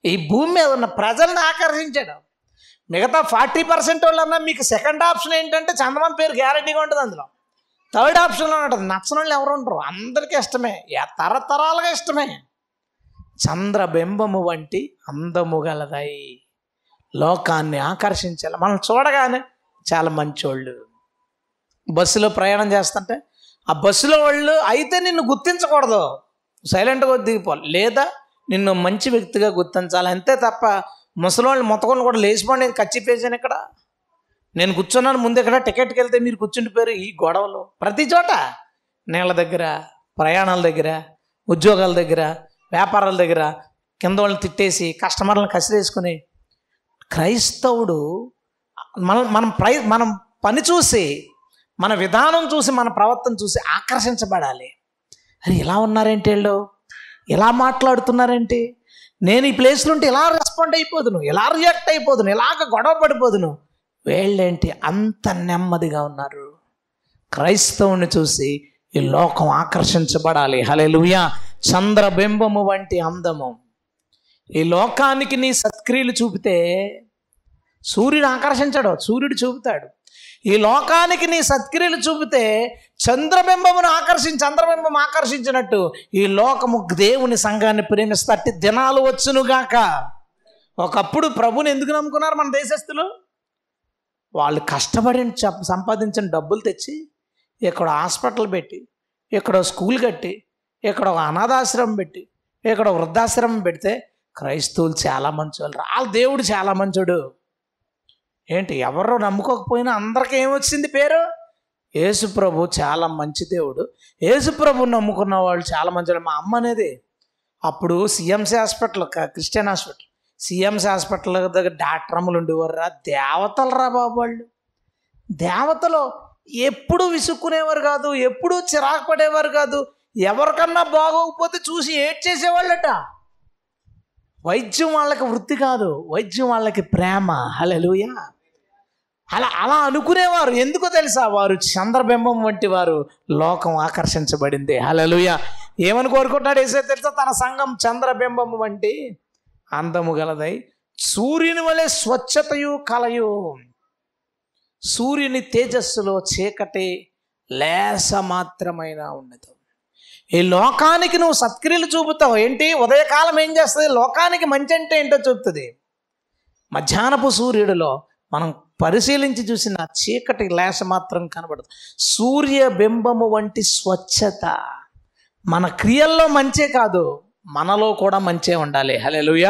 ఈ భూమి మీద ఉన్న ప్రజల్ని ఆకర్షించాడు మిగతా ఫార్టీ పర్సెంట్ వాళ్ళన్నా మీకు సెకండ్ ఆప్షన్ ఏంటంటే చంద్రబాబు పేరు గ్యారంటీగా ఉంటుంది అందులో థర్డ్ ఆప్షన్లో ఉంటుంది నచ్చని వాళ్ళు ఎవరు ఉంటారు అందరికీ ఇష్టమే తరతరాలుగా ఇష్టమే చంద్రబింబము వంటి అందము గలదై లోకాన్ని ఆకర్షించాలి మనం చూడగానే చాలా మంచి వాళ్ళు బస్సులో ప్రయాణం చేస్తుంటే ఆ బస్సులో వాళ్ళు అయితే నిన్ను గుర్తించకూడదు సైలెంట్గా దిగిపోవాలి లేదా నిన్ను మంచి వ్యక్తిగా గుర్తించాలి అంతే తప్ప ముసలోళ్ళు మొత్తకొని కూడా లేచిపోండి నేను ఖర్చు పేసాను ఇక్కడ నేను కూర్చున్నాను ముందు ఇక్కడ టికెట్కి వెళ్తే మీరు కూర్చుండిపోయారు ఈ గొడవలు ప్రతి చోట నీళ్ళ దగ్గర ప్రయాణాల దగ్గర ఉద్యోగాల దగ్గర వ్యాపారాల దగ్గర కింద వాళ్ళని తిట్టేసి కస్టమర్లను కసిరేసుకుని క్రైస్తవుడు మన మనం ప్రై మనం పని చూసి మన విధానం చూసి మన ప్రవర్తన చూసి ఆకర్షించబడాలి అది ఇలా ఉన్నారేంటి వీళ్ళు ఎలా మాట్లాడుతున్నారంటే నేను ఈ ప్లేస్లో ఉంటే ఎలా రెస్పాండ్ అయిపోదును ఎలా రియాక్ట్ అయిపోదును ఎలాగ గొడవ పడిపోదును వేళ్ళేంటి అంత నెమ్మదిగా ఉన్నారు క్రైస్తవుని చూసి ఈ లోకం ఆకర్షించబడాలి హలెలుయా చంద్రబింబము వంటి అందము ఈ లోకానికి నీ సత్క్రియలు చూపితే సూర్యుడు ఆకర్షించడు సూర్యుడు చూపుతాడు ఈ లోకానికి నీ సత్క్రియలు చూపితే చంద్రబింబమును ఆకర్షించి చంద్రబింబం ఆకర్షించినట్టు ఈ లోకము దేవుని సంఘాన్ని ప్రేమిస్తట్టి దినాలు వచ్చునుగాక ఒకప్పుడు ప్రభుని ఎందుకు నమ్ముకున్నారు మన దేశస్తులు వాళ్ళు కష్టపడి సంపాదించిన డబ్బులు తెచ్చి ఇక్కడ హాస్పిటల్ పెట్టి ఇక్కడ స్కూల్ కట్టి ఇక్కడ ఒక అనాథాశ్రమం పెట్టి ఇక్కడ వృద్ధాశ్రమం పెడితే క్రైస్తవులు చాలా మంచోళ్ళు రాళ్ళు దేవుడు చాలా మంచోడు ఏంటి ఎవరు నమ్ముకోకపోయినా అందరికీ ఏమొచ్చింది పేరు యేసుప్రభు చాలా మంచి దేవుడు యేసుప్రభు నమ్ముకున్న వాళ్ళు చాలా మంచి మా అమ్మ అనేది అప్పుడు CMC hospital Christian hospital CMC hospital దగ్గర డాక్టర్ అమ్మలు ఉండేవారు రా దేవతలు రా బాబు వాళ్ళు దేవతలు ఎప్పుడు విసుక్కునేవారు కాదు ఎప్పుడు చిరాకు పడేవారు కాదు ఎవరికన్నా బాగోకపోతే చూసి ఏడ్ చేసేవాళ్ళట వైద్యం వాళ్ళకి వృత్తి కాదు వైద్యం వాళ్ళకి ప్రేమ హలో అలా అలా అనుకునేవారు ఎందుకో తెలుసా వారు చంద్రబింబం వంటి వారు లోకం ఆకర్షించబడింది హలలుయ ఏమని కోరుకుంటాడు ఏసే తెలుసా తన సంఘం చంద్రబింబం వంటి అందము గలదై సూర్యుని వలె స్వచ్ఛతయు కలయు సూర్యుని తేజస్సులో చీకటి లేస మాత్రమైన ఉన్నది ఈ లోకానికి నువ్వు సత్క్రియలు చూపుతావు ఏంటి ఉదయకాలం ఏం చేస్తుంది లోకానికి మంచి అంటే ఏంటో చూపుతుంది మధ్యాహ్నపు సూర్యుడిలో మనం పరిశీలించి చూసిన చీకటి లేస మాత్రం కనబడదు బింబము వంటి స్వచ్ఛత మన క్రియల్లో మంచే కాదు మనలో కూడా మంచే ఉండాలి హలే లూయ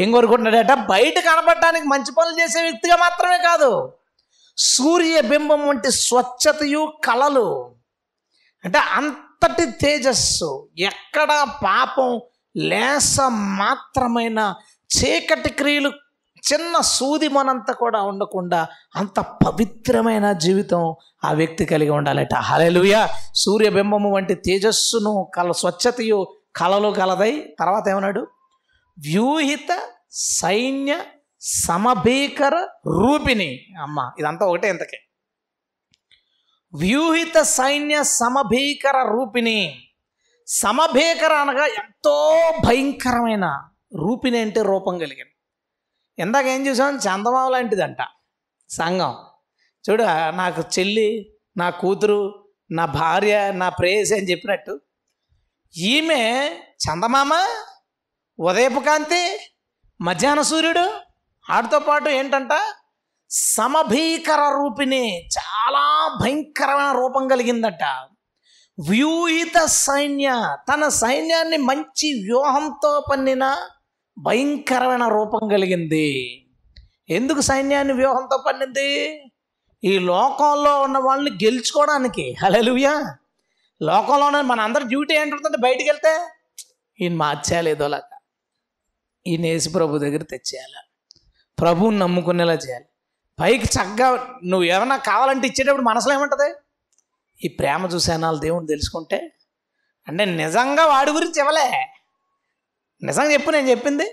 ఏం కోరుకుంటున్నాడట బయట కనబడటానికి మంచి పనులు చేసే వ్యక్తిగా మాత్రమే కాదు సూర్య బింబం వంటి స్వచ్ఛతయు కళలు అంటే అంతటి తేజస్సు ఎక్కడా పాపం లేస మాత్రమైన చీకటి క్రియలు చిన్న సూది మనంతా కూడా ఉండకుండా అంత పవిత్రమైన జీవితం ఆ వ్యక్తి కలిగి ఉండాలట హలెలుయ సూర్యబింబము వంటి తేజస్సును కల స్వచ్ఛతయు కలలో కలదై తర్వాత ఏమన్నాడు వ్యూహిత సైన్య సమభీకర రూపిణి అమ్మ ఇదంతా ఒకటే ఇంతకే వ్యూహిత సైన్య సమభీకర రూపిణి సమభీకర అనగా ఎంతో భయంకరమైన రూపిణి అంటే రూపం కలిగింది ఇందాక ఏం చూసాం చందమామ లాంటిదంట సంఘం చూడు నాకు చెల్లి నా కూతురు నా భార్య నా ప్రేయసి అని చెప్పినట్టు ఈమె చందమామ ఉదయపకాంతి మధ్యాహ్న సూర్యుడు ఆడితో పాటు ఏంటంట సమభీకర రూపిణి చాలా భయంకరమైన రూపం కలిగిందట వ్యూహిత సైన్య తన సైన్యాన్ని మంచి వ్యూహంతో పన్నిన భయంకరమైన రూపం కలిగింది ఎందుకు సైన్యాన్ని వ్యూహంతో పండింది ఈ లోకంలో ఉన్న వాళ్ళని గెలుచుకోవడానికి హలెలుయా లోకంలోనే మన అందరి డ్యూటీ ఏంటంటే బయటికి వెళ్తే ఈయన మార్చేయాలి ఏదోలాగా ఈయన వేసి ప్రభు దగ్గర తెచ్చేయాలి ప్రభువుని నమ్ముకునేలా చేయాలి పైకి చక్కగా నువ్వు ఏమైనా కావాలంటే ఇచ్చేటప్పుడు మనసులో ఏముంటుంది ఈ ప్రేమ చూసేనాలు దేవుని తెలుసుకుంటే అంటే నిజంగా వాడి గురించి ఇవ్వలే నిజంగా చెప్పు నేను చెప్పింది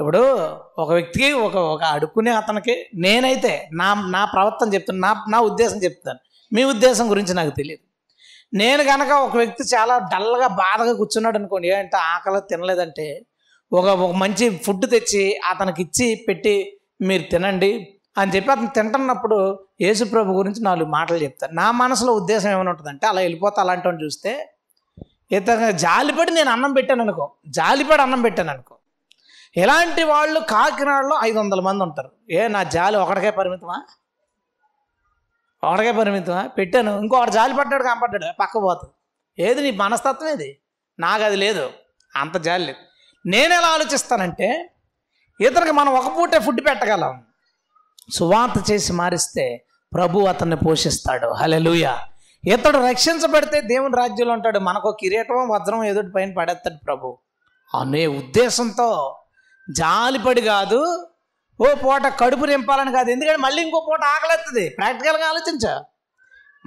ఇప్పుడు ఒక వ్యక్తికి ఒక ఒక అడుక్కునే అతనికి నేనైతే నా నా ప్రవర్తన చెప్తాను నా నా ఉద్దేశం చెప్తాను మీ ఉద్దేశం గురించి నాకు తెలియదు నేను కనుక ఒక వ్యక్తి చాలా డల్గా బాధగా కూర్చున్నాడు అనుకోండి ఏంటంటే ఆకలి తినలేదంటే ఒక ఒక మంచి ఫుడ్ తెచ్చి అతనికి ఇచ్చి పెట్టి మీరు తినండి అని చెప్పి అతను తింటున్నప్పుడు యేసుప్రభు గురించి నాలుగు మాటలు చెప్తాను నా మనసులో ఉద్దేశం ఏమైనా ఉంటుందంటే అలా వెళ్ళిపోతే అలాంటి చూస్తే ఇతను జాలిపడి నేను అన్నం పెట్టాను అనుకో జాలిపడి అన్నం పెట్టాను అనుకో ఇలాంటి వాళ్ళు కాకినాడలో ఐదు వందల మంది ఉంటారు ఏ నా జాలి ఒకటికే పరిమితమా ఒకడికే పరిమితమా పెట్టాను ఇంకొకటి జాలి పడ్డాడు కనపడ్డాడు పక్క పోతుంది ఏది నీ మనస్తత్వం ఏది నాకు అది లేదు అంత జాలి లేదు నేను ఎలా ఆలోచిస్తానంటే ఇతనికి మనం ఒక పూటే ఫుడ్ పెట్టగలం సువార్త చేసి మారిస్తే ప్రభు అతన్ని పోషిస్తాడు హలెలుయా ఇతడు రక్షించబడితే దేవుని రాజ్యంలో ఉంటాడు మనకు కిరీటమో వజ్రం ఎదుటి పైన పడేస్తాడు ప్రభు అనే ఉద్దేశంతో జాలిపడి కాదు ఓ పూట కడుపు నింపాలని కాదు ఎందుకంటే మళ్ళీ ఇంకో పూట ఆకలేస్తుంది ప్రాక్టికల్గా ఆలోచించా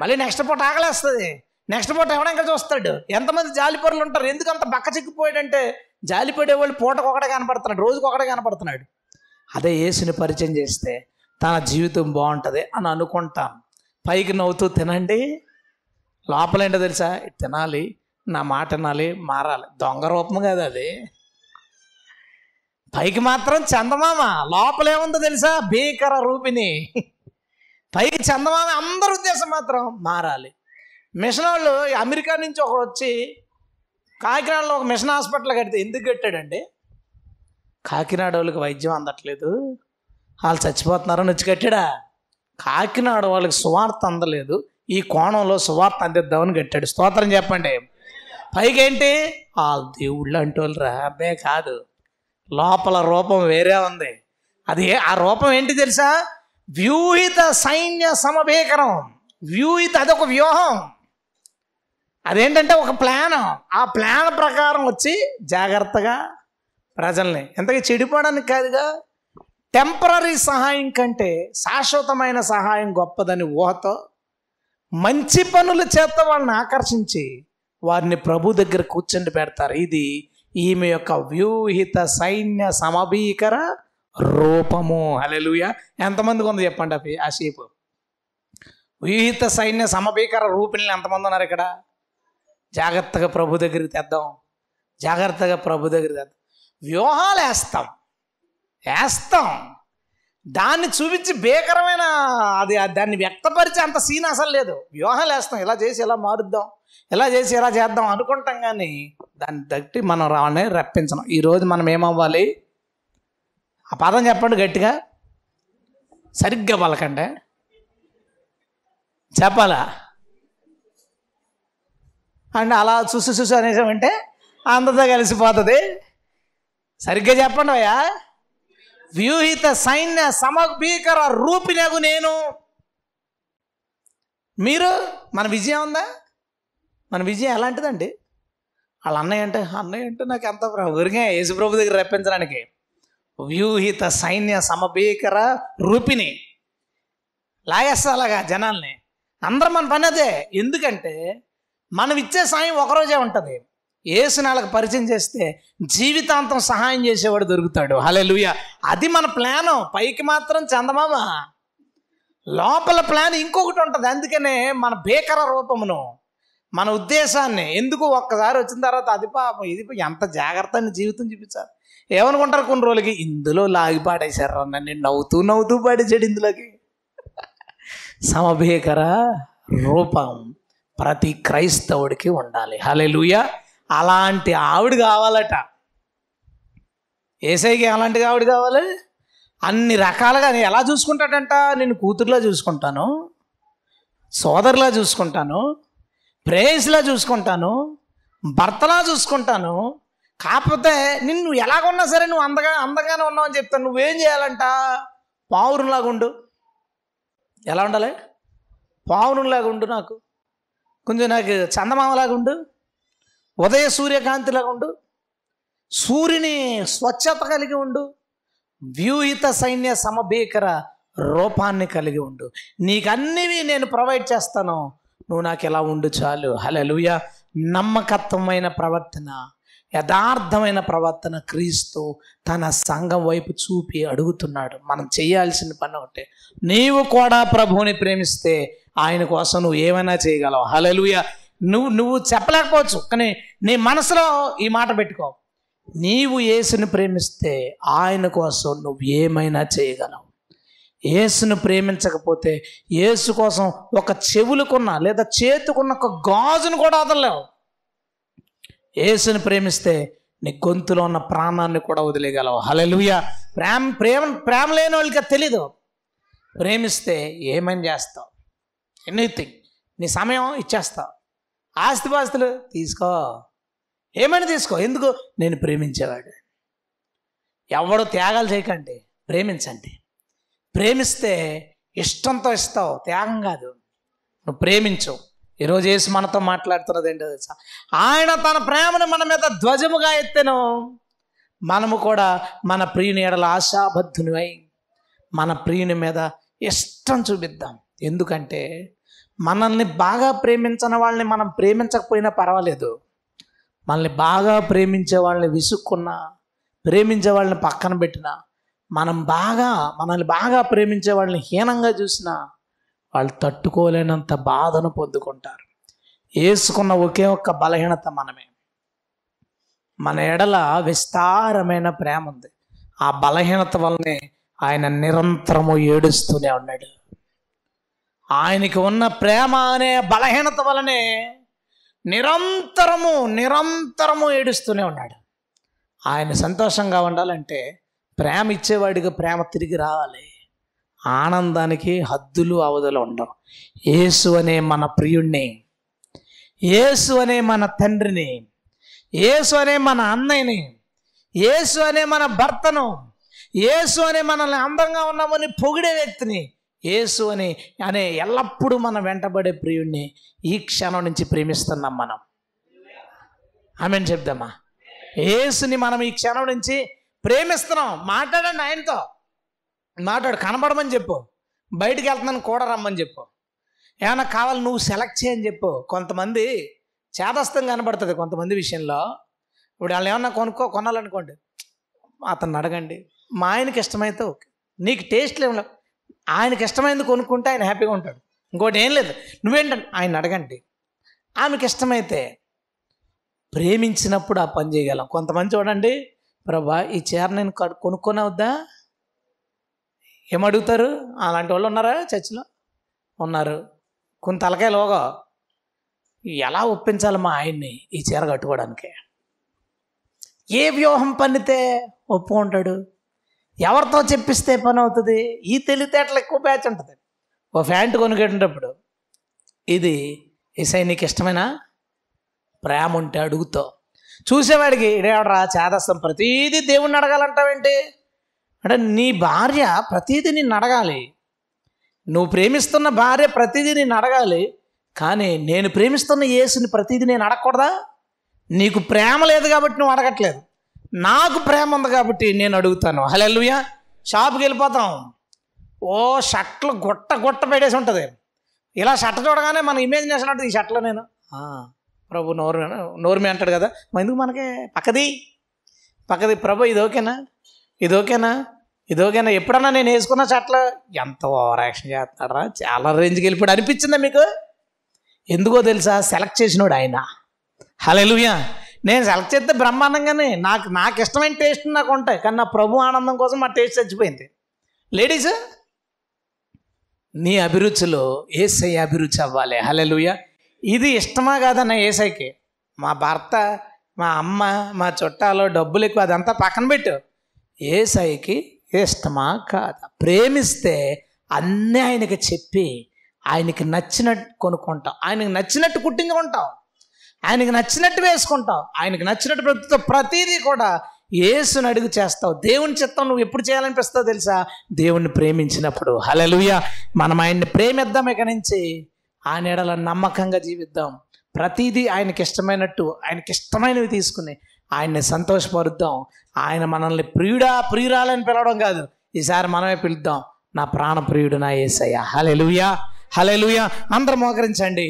మళ్ళీ నెక్స్ట్ పూట ఆకలేస్తుంది నెక్స్ట్ పూట ఎవడంగా చూస్తాడు ఎంతమంది జాలిపరులు ఉంటారు ఎందుకు అంత బక్క చిక్కిపోయాడంటే జాలిపడే వాళ్ళు పూటకు ఒకటే కనపడుతున్నాడు రోజుకు ఒకటే కనపడుతున్నాడు అదే యేసుని పరిచయం చేస్తే తన జీవితం బాగుంటుంది అని అనుకుంటాం పైకి నవ్వుతూ తినండి లోపలేంటో తెలుసా తినాలి నా మాట తినాలి మారాలి దొంగ రూపం కాదు అది పైకి మాత్రం చందమామ లోపలేముందో తెలుసా భీకర రూపిణి పైకి చందమామ అందరి ఉద్దేశం మాత్రం మారాలి మిషన్ వాళ్ళు అమెరికా నుంచి ఒకరు వచ్చి కాకినాడలో ఒక మిషన్ హాస్పిటల్ కడితే ఎందుకు కట్టాడండి కాకినాడ వాళ్ళకి వైద్యం అందట్లేదు వాళ్ళు చచ్చిపోతున్నారు వచ్చి కట్టాడా కాకినాడ వాళ్ళకి సువార్త అందలేదు ఈ కోణంలో సువార్త అందిద్దామని కట్టాడు స్తోత్రం చెప్పండి పైకేంటి ఆ దేవుళ్ళు అంటోళ్ళు అబ్బే కాదు లోపల రూపం వేరే ఉంది అది ఆ రూపం ఏంటి తెలుసా వ్యూహిత సైన్య సమభీకరం వ్యూహిత అదొక వ్యూహం అదేంటంటే ఒక ప్లాన్ ఆ ప్లాన్ ప్రకారం వచ్చి జాగ్రత్తగా ప్రజల్ని ఎంతగా చెడిపోవడానికి కాదుగా టెంపరీ సహాయం కంటే శాశ్వతమైన సహాయం గొప్పదని ఊహతో మంచి పనుల చేత వాళ్ళని ఆకర్షించి వారిని ప్రభు దగ్గర కూర్చొని పెడతారు ఇది ఈమె యొక్క వ్యూహిత సైన్య సమభీకర రూపము అలెలుయ ఎంతమందికి ఉంది చెప్పండి అవి ఆ షేప్ వ్యూహిత సైన్య సమభీకర రూపిణి ఎంతమంది ఉన్నారు ఇక్కడ జాగ్రత్తగా ప్రభు దగ్గరికి తెద్దాం జాగ్రత్తగా ప్రభు దగ్గరికి తెద్దాం వ్యూహాలు వేస్తాం వేస్తాం దాన్ని చూపించి భీకరమైన అది దాన్ని వ్యక్తపరిచే అంత సీన్ అసలు లేదు వ్యూహం వేస్తాం ఇలా చేసి ఇలా మారుద్దాం ఇలా చేసి ఇలా చేద్దాం అనుకుంటాం కానీ దాన్ని తట్టి మనం రావాలని రప్పించడం ఈరోజు మనం ఏమవ్వాలి ఆ పదం చెప్పండి గట్టిగా సరిగ్గా పలకండి చెప్పాలా అండ్ అలా చూసి చూసి అనేసామంటే అందరితో కలిసిపోతుంది సరిగ్గా చెప్పండి అయ్యా వ్యూహిత సైన్య సమభీకర రూపినగు నేను మీరు మన విజయం ఉందా మన విజయం ఎలాంటిదండి వాళ్ళ అన్నయ్య అంటే అన్నయ్య అంటే నాకు ఎంత ఊరిగా యేసుప్రభు దగ్గర రప్పించడానికి వ్యూహిత సైన్య సమభీకర రూపిణి లాగేస్తా అలాగా జనాల్ని అందరం మన పని అదే ఎందుకంటే మనం ఇచ్చే సాయం ఒకరోజే ఉంటుంది ఏసునాలకు పరిచయం చేస్తే జీవితాంతం సహాయం చేసేవాడు దొరుకుతాడు హలే లూయ అది మన ప్లాను పైకి మాత్రం చందమామ లోపల ప్లాన్ ఇంకొకటి ఉంటుంది అందుకనే మన భీకర రూపమును మన ఉద్దేశాన్ని ఎందుకు ఒక్కసారి వచ్చిన తర్వాత అది పాపం ఇది ఎంత జాగ్రత్త జీవితం చూపించాలి ఏమనుకుంటారు కొన్ని రోజులకి ఇందులో లాగి పాడేశారు నన్ను నవ్వుతూ నవ్వుతూ పాడేశాడు ఇందులోకి సమభీకర రూపం ప్రతి క్రైస్తవుడికి ఉండాలి హలే అలాంటి ఆవిడ కావాలట ఏసైకి అలాంటి ఆవిడ కావాలి అన్ని రకాలుగా నేను ఎలా చూసుకుంటాడంట నేను కూతురులా చూసుకుంటాను సోదరులా చూసుకుంటాను ప్రేయస్లా చూసుకుంటాను భర్తలా చూసుకుంటాను కాకపోతే నిన్ను ఎలాగున్నా సరే నువ్వు అందగా అందగానే ఉన్నావు అని చెప్తాను నువ్వేం చేయాలంట పావురంలాగా ఉండు ఎలా ఉండాలి పావురంలాగా ఉండు నాకు కొంచెం నాకు చందమామలాగా ఉండు ఉదయ సూర్యకాంతిలా ఉండు సూర్యుని స్వచ్ఛత కలిగి ఉండు వ్యూహిత సైన్య సమభీకర రూపాన్ని కలిగి ఉండు అన్నివి నేను ప్రొవైడ్ చేస్తాను నువ్వు నాకు ఎలా ఉండు చాలు హలలుయ నమ్మకత్వమైన ప్రవర్తన యథార్థమైన ప్రవర్తన క్రీస్తు తన సంఘం వైపు చూపి అడుగుతున్నాడు మనం చేయాల్సిన పని ఒకటే నీవు కూడా ప్రభువుని ప్రేమిస్తే ఆయన కోసం నువ్వు ఏమైనా చేయగలవు హలలుయ నువ్వు నువ్వు చెప్పలేకపోవచ్చు కానీ నీ మనసులో ఈ మాట పెట్టుకో నీవు యేసును ప్రేమిస్తే ఆయన కోసం నువ్వు ఏమైనా చేయగలవు ఏసును ప్రేమించకపోతే ఏసు కోసం ఒక చెవులుకున్న లేదా చేతుకున్న ఒక గాజును కూడా వదలలేవు ఏసుని ప్రేమిస్తే నీ గొంతులో ఉన్న ప్రాణాన్ని కూడా వదిలేయగలవు హలెలుయ ప్రేమ ప్రేమ ప్రేమ లేని వాళ్ళకి తెలీదు ప్రేమిస్తే ఏమని చేస్తావు ఎనీథింగ్ నీ సమయం ఇచ్చేస్తావు ఆస్తిపాస్తులు తీసుకో ఏమైనా తీసుకో ఎందుకు నేను ప్రేమించేవాడు ఎవడో త్యాగాలు చేయకండి ప్రేమించండి ప్రేమిస్తే ఇష్టంతో ఇస్తావు త్యాగం కాదు నువ్వు ప్రేమించు ఈరోజు వేసి మనతో మాట్లాడుతున్నది ఏంటో తెలుసా ఆయన తన ప్రేమను మన మీద ధ్వజముగా ఎత్తెను మనము కూడా మన ప్రియుని ఎడల ఆశాబద్ధునివై మన ప్రియుని మీద ఇష్టం చూపిద్దాం ఎందుకంటే మనల్ని బాగా ప్రేమించిన వాళ్ళని మనం ప్రేమించకపోయినా పర్వాలేదు మనల్ని బాగా ప్రేమించే వాళ్ళని విసుక్కున్నా ప్రేమించే వాళ్ళని పక్కన పెట్టినా మనం బాగా మనల్ని బాగా ప్రేమించే వాళ్ళని హీనంగా చూసినా వాళ్ళు తట్టుకోలేనంత బాధను పొందుకుంటారు వేసుకున్న ఒకే ఒక్క బలహీనత మనమే మన ఎడల విస్తారమైన ప్రేమ ఉంది ఆ బలహీనత వల్లనే ఆయన నిరంతరము ఏడుస్తూనే ఉన్నాడు ఆయనకి ఉన్న ప్రేమ అనే బలహీనత వలనే నిరంతరము నిరంతరము ఏడుస్తూనే ఉన్నాడు ఆయన సంతోషంగా ఉండాలంటే ప్రేమ ఇచ్చేవాడికి ప్రేమ తిరిగి రావాలి ఆనందానికి హద్దులు అవధులు ఉండవు యేసు అనే మన ప్రియుణ్ణి యేసు అనే మన తండ్రిని యేసు అనే మన అన్నయ్యని యేసు అనే మన భర్తను యేసు అనే మనల్ని అందంగా ఉన్నామని పొగిడే వ్యక్తిని యేసు అని అనే ఎల్లప్పుడూ మనం వెంటబడే ప్రియుడిని ఈ క్షణం నుంచి ప్రేమిస్తున్నాం మనం ఆమెను చెప్దామా యేసుని మనం ఈ క్షణం నుంచి ప్రేమిస్తున్నాం మాట్లాడండి ఆయనతో మాట్లాడు కనబడమని చెప్పు బయటికి వెళ్తున్నాను కూడా రమ్మని చెప్పు ఏమైనా కావాలి నువ్వు సెలెక్ట్ చేయని చెప్పు కొంతమంది చేదస్తం కనబడుతుంది కొంతమంది విషయంలో ఇప్పుడు వాళ్ళు ఏమన్నా కొనుక్కో కొనాలనుకోండి అతను అడగండి మా ఆయనకి ఇష్టమైతే ఓకే నీకు టేస్ట్ లేవు ఆయనకి ఇష్టమైనది కొనుక్కుంటే ఆయన హ్యాపీగా ఉంటాడు ఇంకోటి ఏం లేదు నువ్వేంటండి ఆయన అడగండి ఆమెకి ఇష్టమైతే ప్రేమించినప్పుడు ఆ పని చేయగలం కొంతమంది చూడండి ప్రభా ఈ చీర నేను కొనుక్కొని వద్దా ఏమడుగుతారు అలాంటి వాళ్ళు ఉన్నారా చర్చిలో ఉన్నారు కొన్ని తలకాయలోగా ఎలా ఒప్పించాలి మా ఆయన్ని ఈ చీర కట్టుకోవడానికి ఏ వ్యూహం పన్నితే ఒప్పుకుంటాడు ఎవరితో చెప్పిస్తే పని అవుతుంది ఈ తెలితేటలు ఎక్కువ బ్యాచ్ ఉంటుంది ఓ ప్యాంటు కొనుక్కేటప్పుడు ఇది ఈసై నీకు ఇష్టమైన ప్రేమ ఉంటే అడుగుతో చూసేవాడికి ఇడేవాడరా చేదస్తం ప్రతీదీ దేవుణ్ణి అడగాలంటావేంటి అంటే నీ భార్య ప్రతీదీ నిన్ను అడగాలి నువ్వు ప్రేమిస్తున్న భార్య ప్రతిదీ నిన్ను అడగాలి కానీ నేను ప్రేమిస్తున్న యేసుని ప్రతీది నేను అడగకూడదా నీకు ప్రేమ లేదు కాబట్టి నువ్వు అడగట్లేదు నాకు ప్రేమ ఉంది కాబట్టి నేను అడుగుతాను హలెల్లుయా షాప్కి వెళ్ళిపోతాం ఓ షట్లు గొట్ట గొట్ట పెట్టేసి ఉంటుంది ఇలా షర్ట్ చూడగానే మన ఇమేజ్ అంటుంది ఈ షర్ట్లో నేను ప్రభు నోరు నోరుమి అంటాడు కదా ఎందుకు మనకే పక్కది పక్కది ప్రభు ఇది ఓకేనా ఇది ఓకేనా ఇది ఓకేనా ఎప్పుడన్నా నేను వేసుకున్న షర్ట్లు ఎంత ఓవర్ యాక్షన్ చేస్తాడరా చాలా రేంజ్కి వెళ్ళిపోయాడు అనిపించిందా మీకు ఎందుకో తెలుసా సెలెక్ట్ చేసినోడు ఆయన హలో నేను సెలెక్ట్ చేస్తే బ్రహ్మాండంగానే నాకు నాకు ఇష్టమైన టేస్ట్ నాకు ఉంటాయి కానీ నా ప్రభు ఆనందం కోసం మా టేస్ట్ చచ్చిపోయింది లేడీస్ నీ అభిరుచిలో ఏసై అభిరుచి అవ్వాలి హలెలుయ ఇది ఇష్టమా కాదన్న ఏసైకి మా భర్త మా అమ్మ మా చుట్టాలు డబ్బులు ఎక్కువ అదంతా పక్కన పెట్టు ఏసైకి ఇష్టమా కాదా ప్రేమిస్తే అన్నీ ఆయనకి చెప్పి ఆయనకి నచ్చినట్టు కొనుక్కుంటాం ఆయనకి నచ్చినట్టు కుట్టించుకుంటాం ఆయనకు నచ్చినట్టు వేసుకుంటావు ఆయనకు నచ్చినట్టు ప్రతితో ప్రతిదీ కూడా ఏసుని అడుగు చేస్తావు దేవుని చిత్తం నువ్వు ఎప్పుడు చేయాలనిపిస్తావు తెలుసా దేవుణ్ణి ప్రేమించినప్పుడు హలలుయ మనం ఆయన్ని ప్రేమిద్దాం ఇక నుంచి ఆ నీడలో నమ్మకంగా జీవిద్దాం ప్రతిదీ ఆయనకి ఇష్టమైనట్టు ఆయనకి ఇష్టమైనవి తీసుకుని ఆయన్ని సంతోషపరుద్దాం ఆయన మనల్ని ప్రియుడా ప్రియురాలని పిలవడం కాదు ఈసారి మనమే పిలుద్దాం నా ప్రాణ ప్రియుడు నా ఏసయ్య హలెలుయా హలెలుయా అందరం మోకరించండి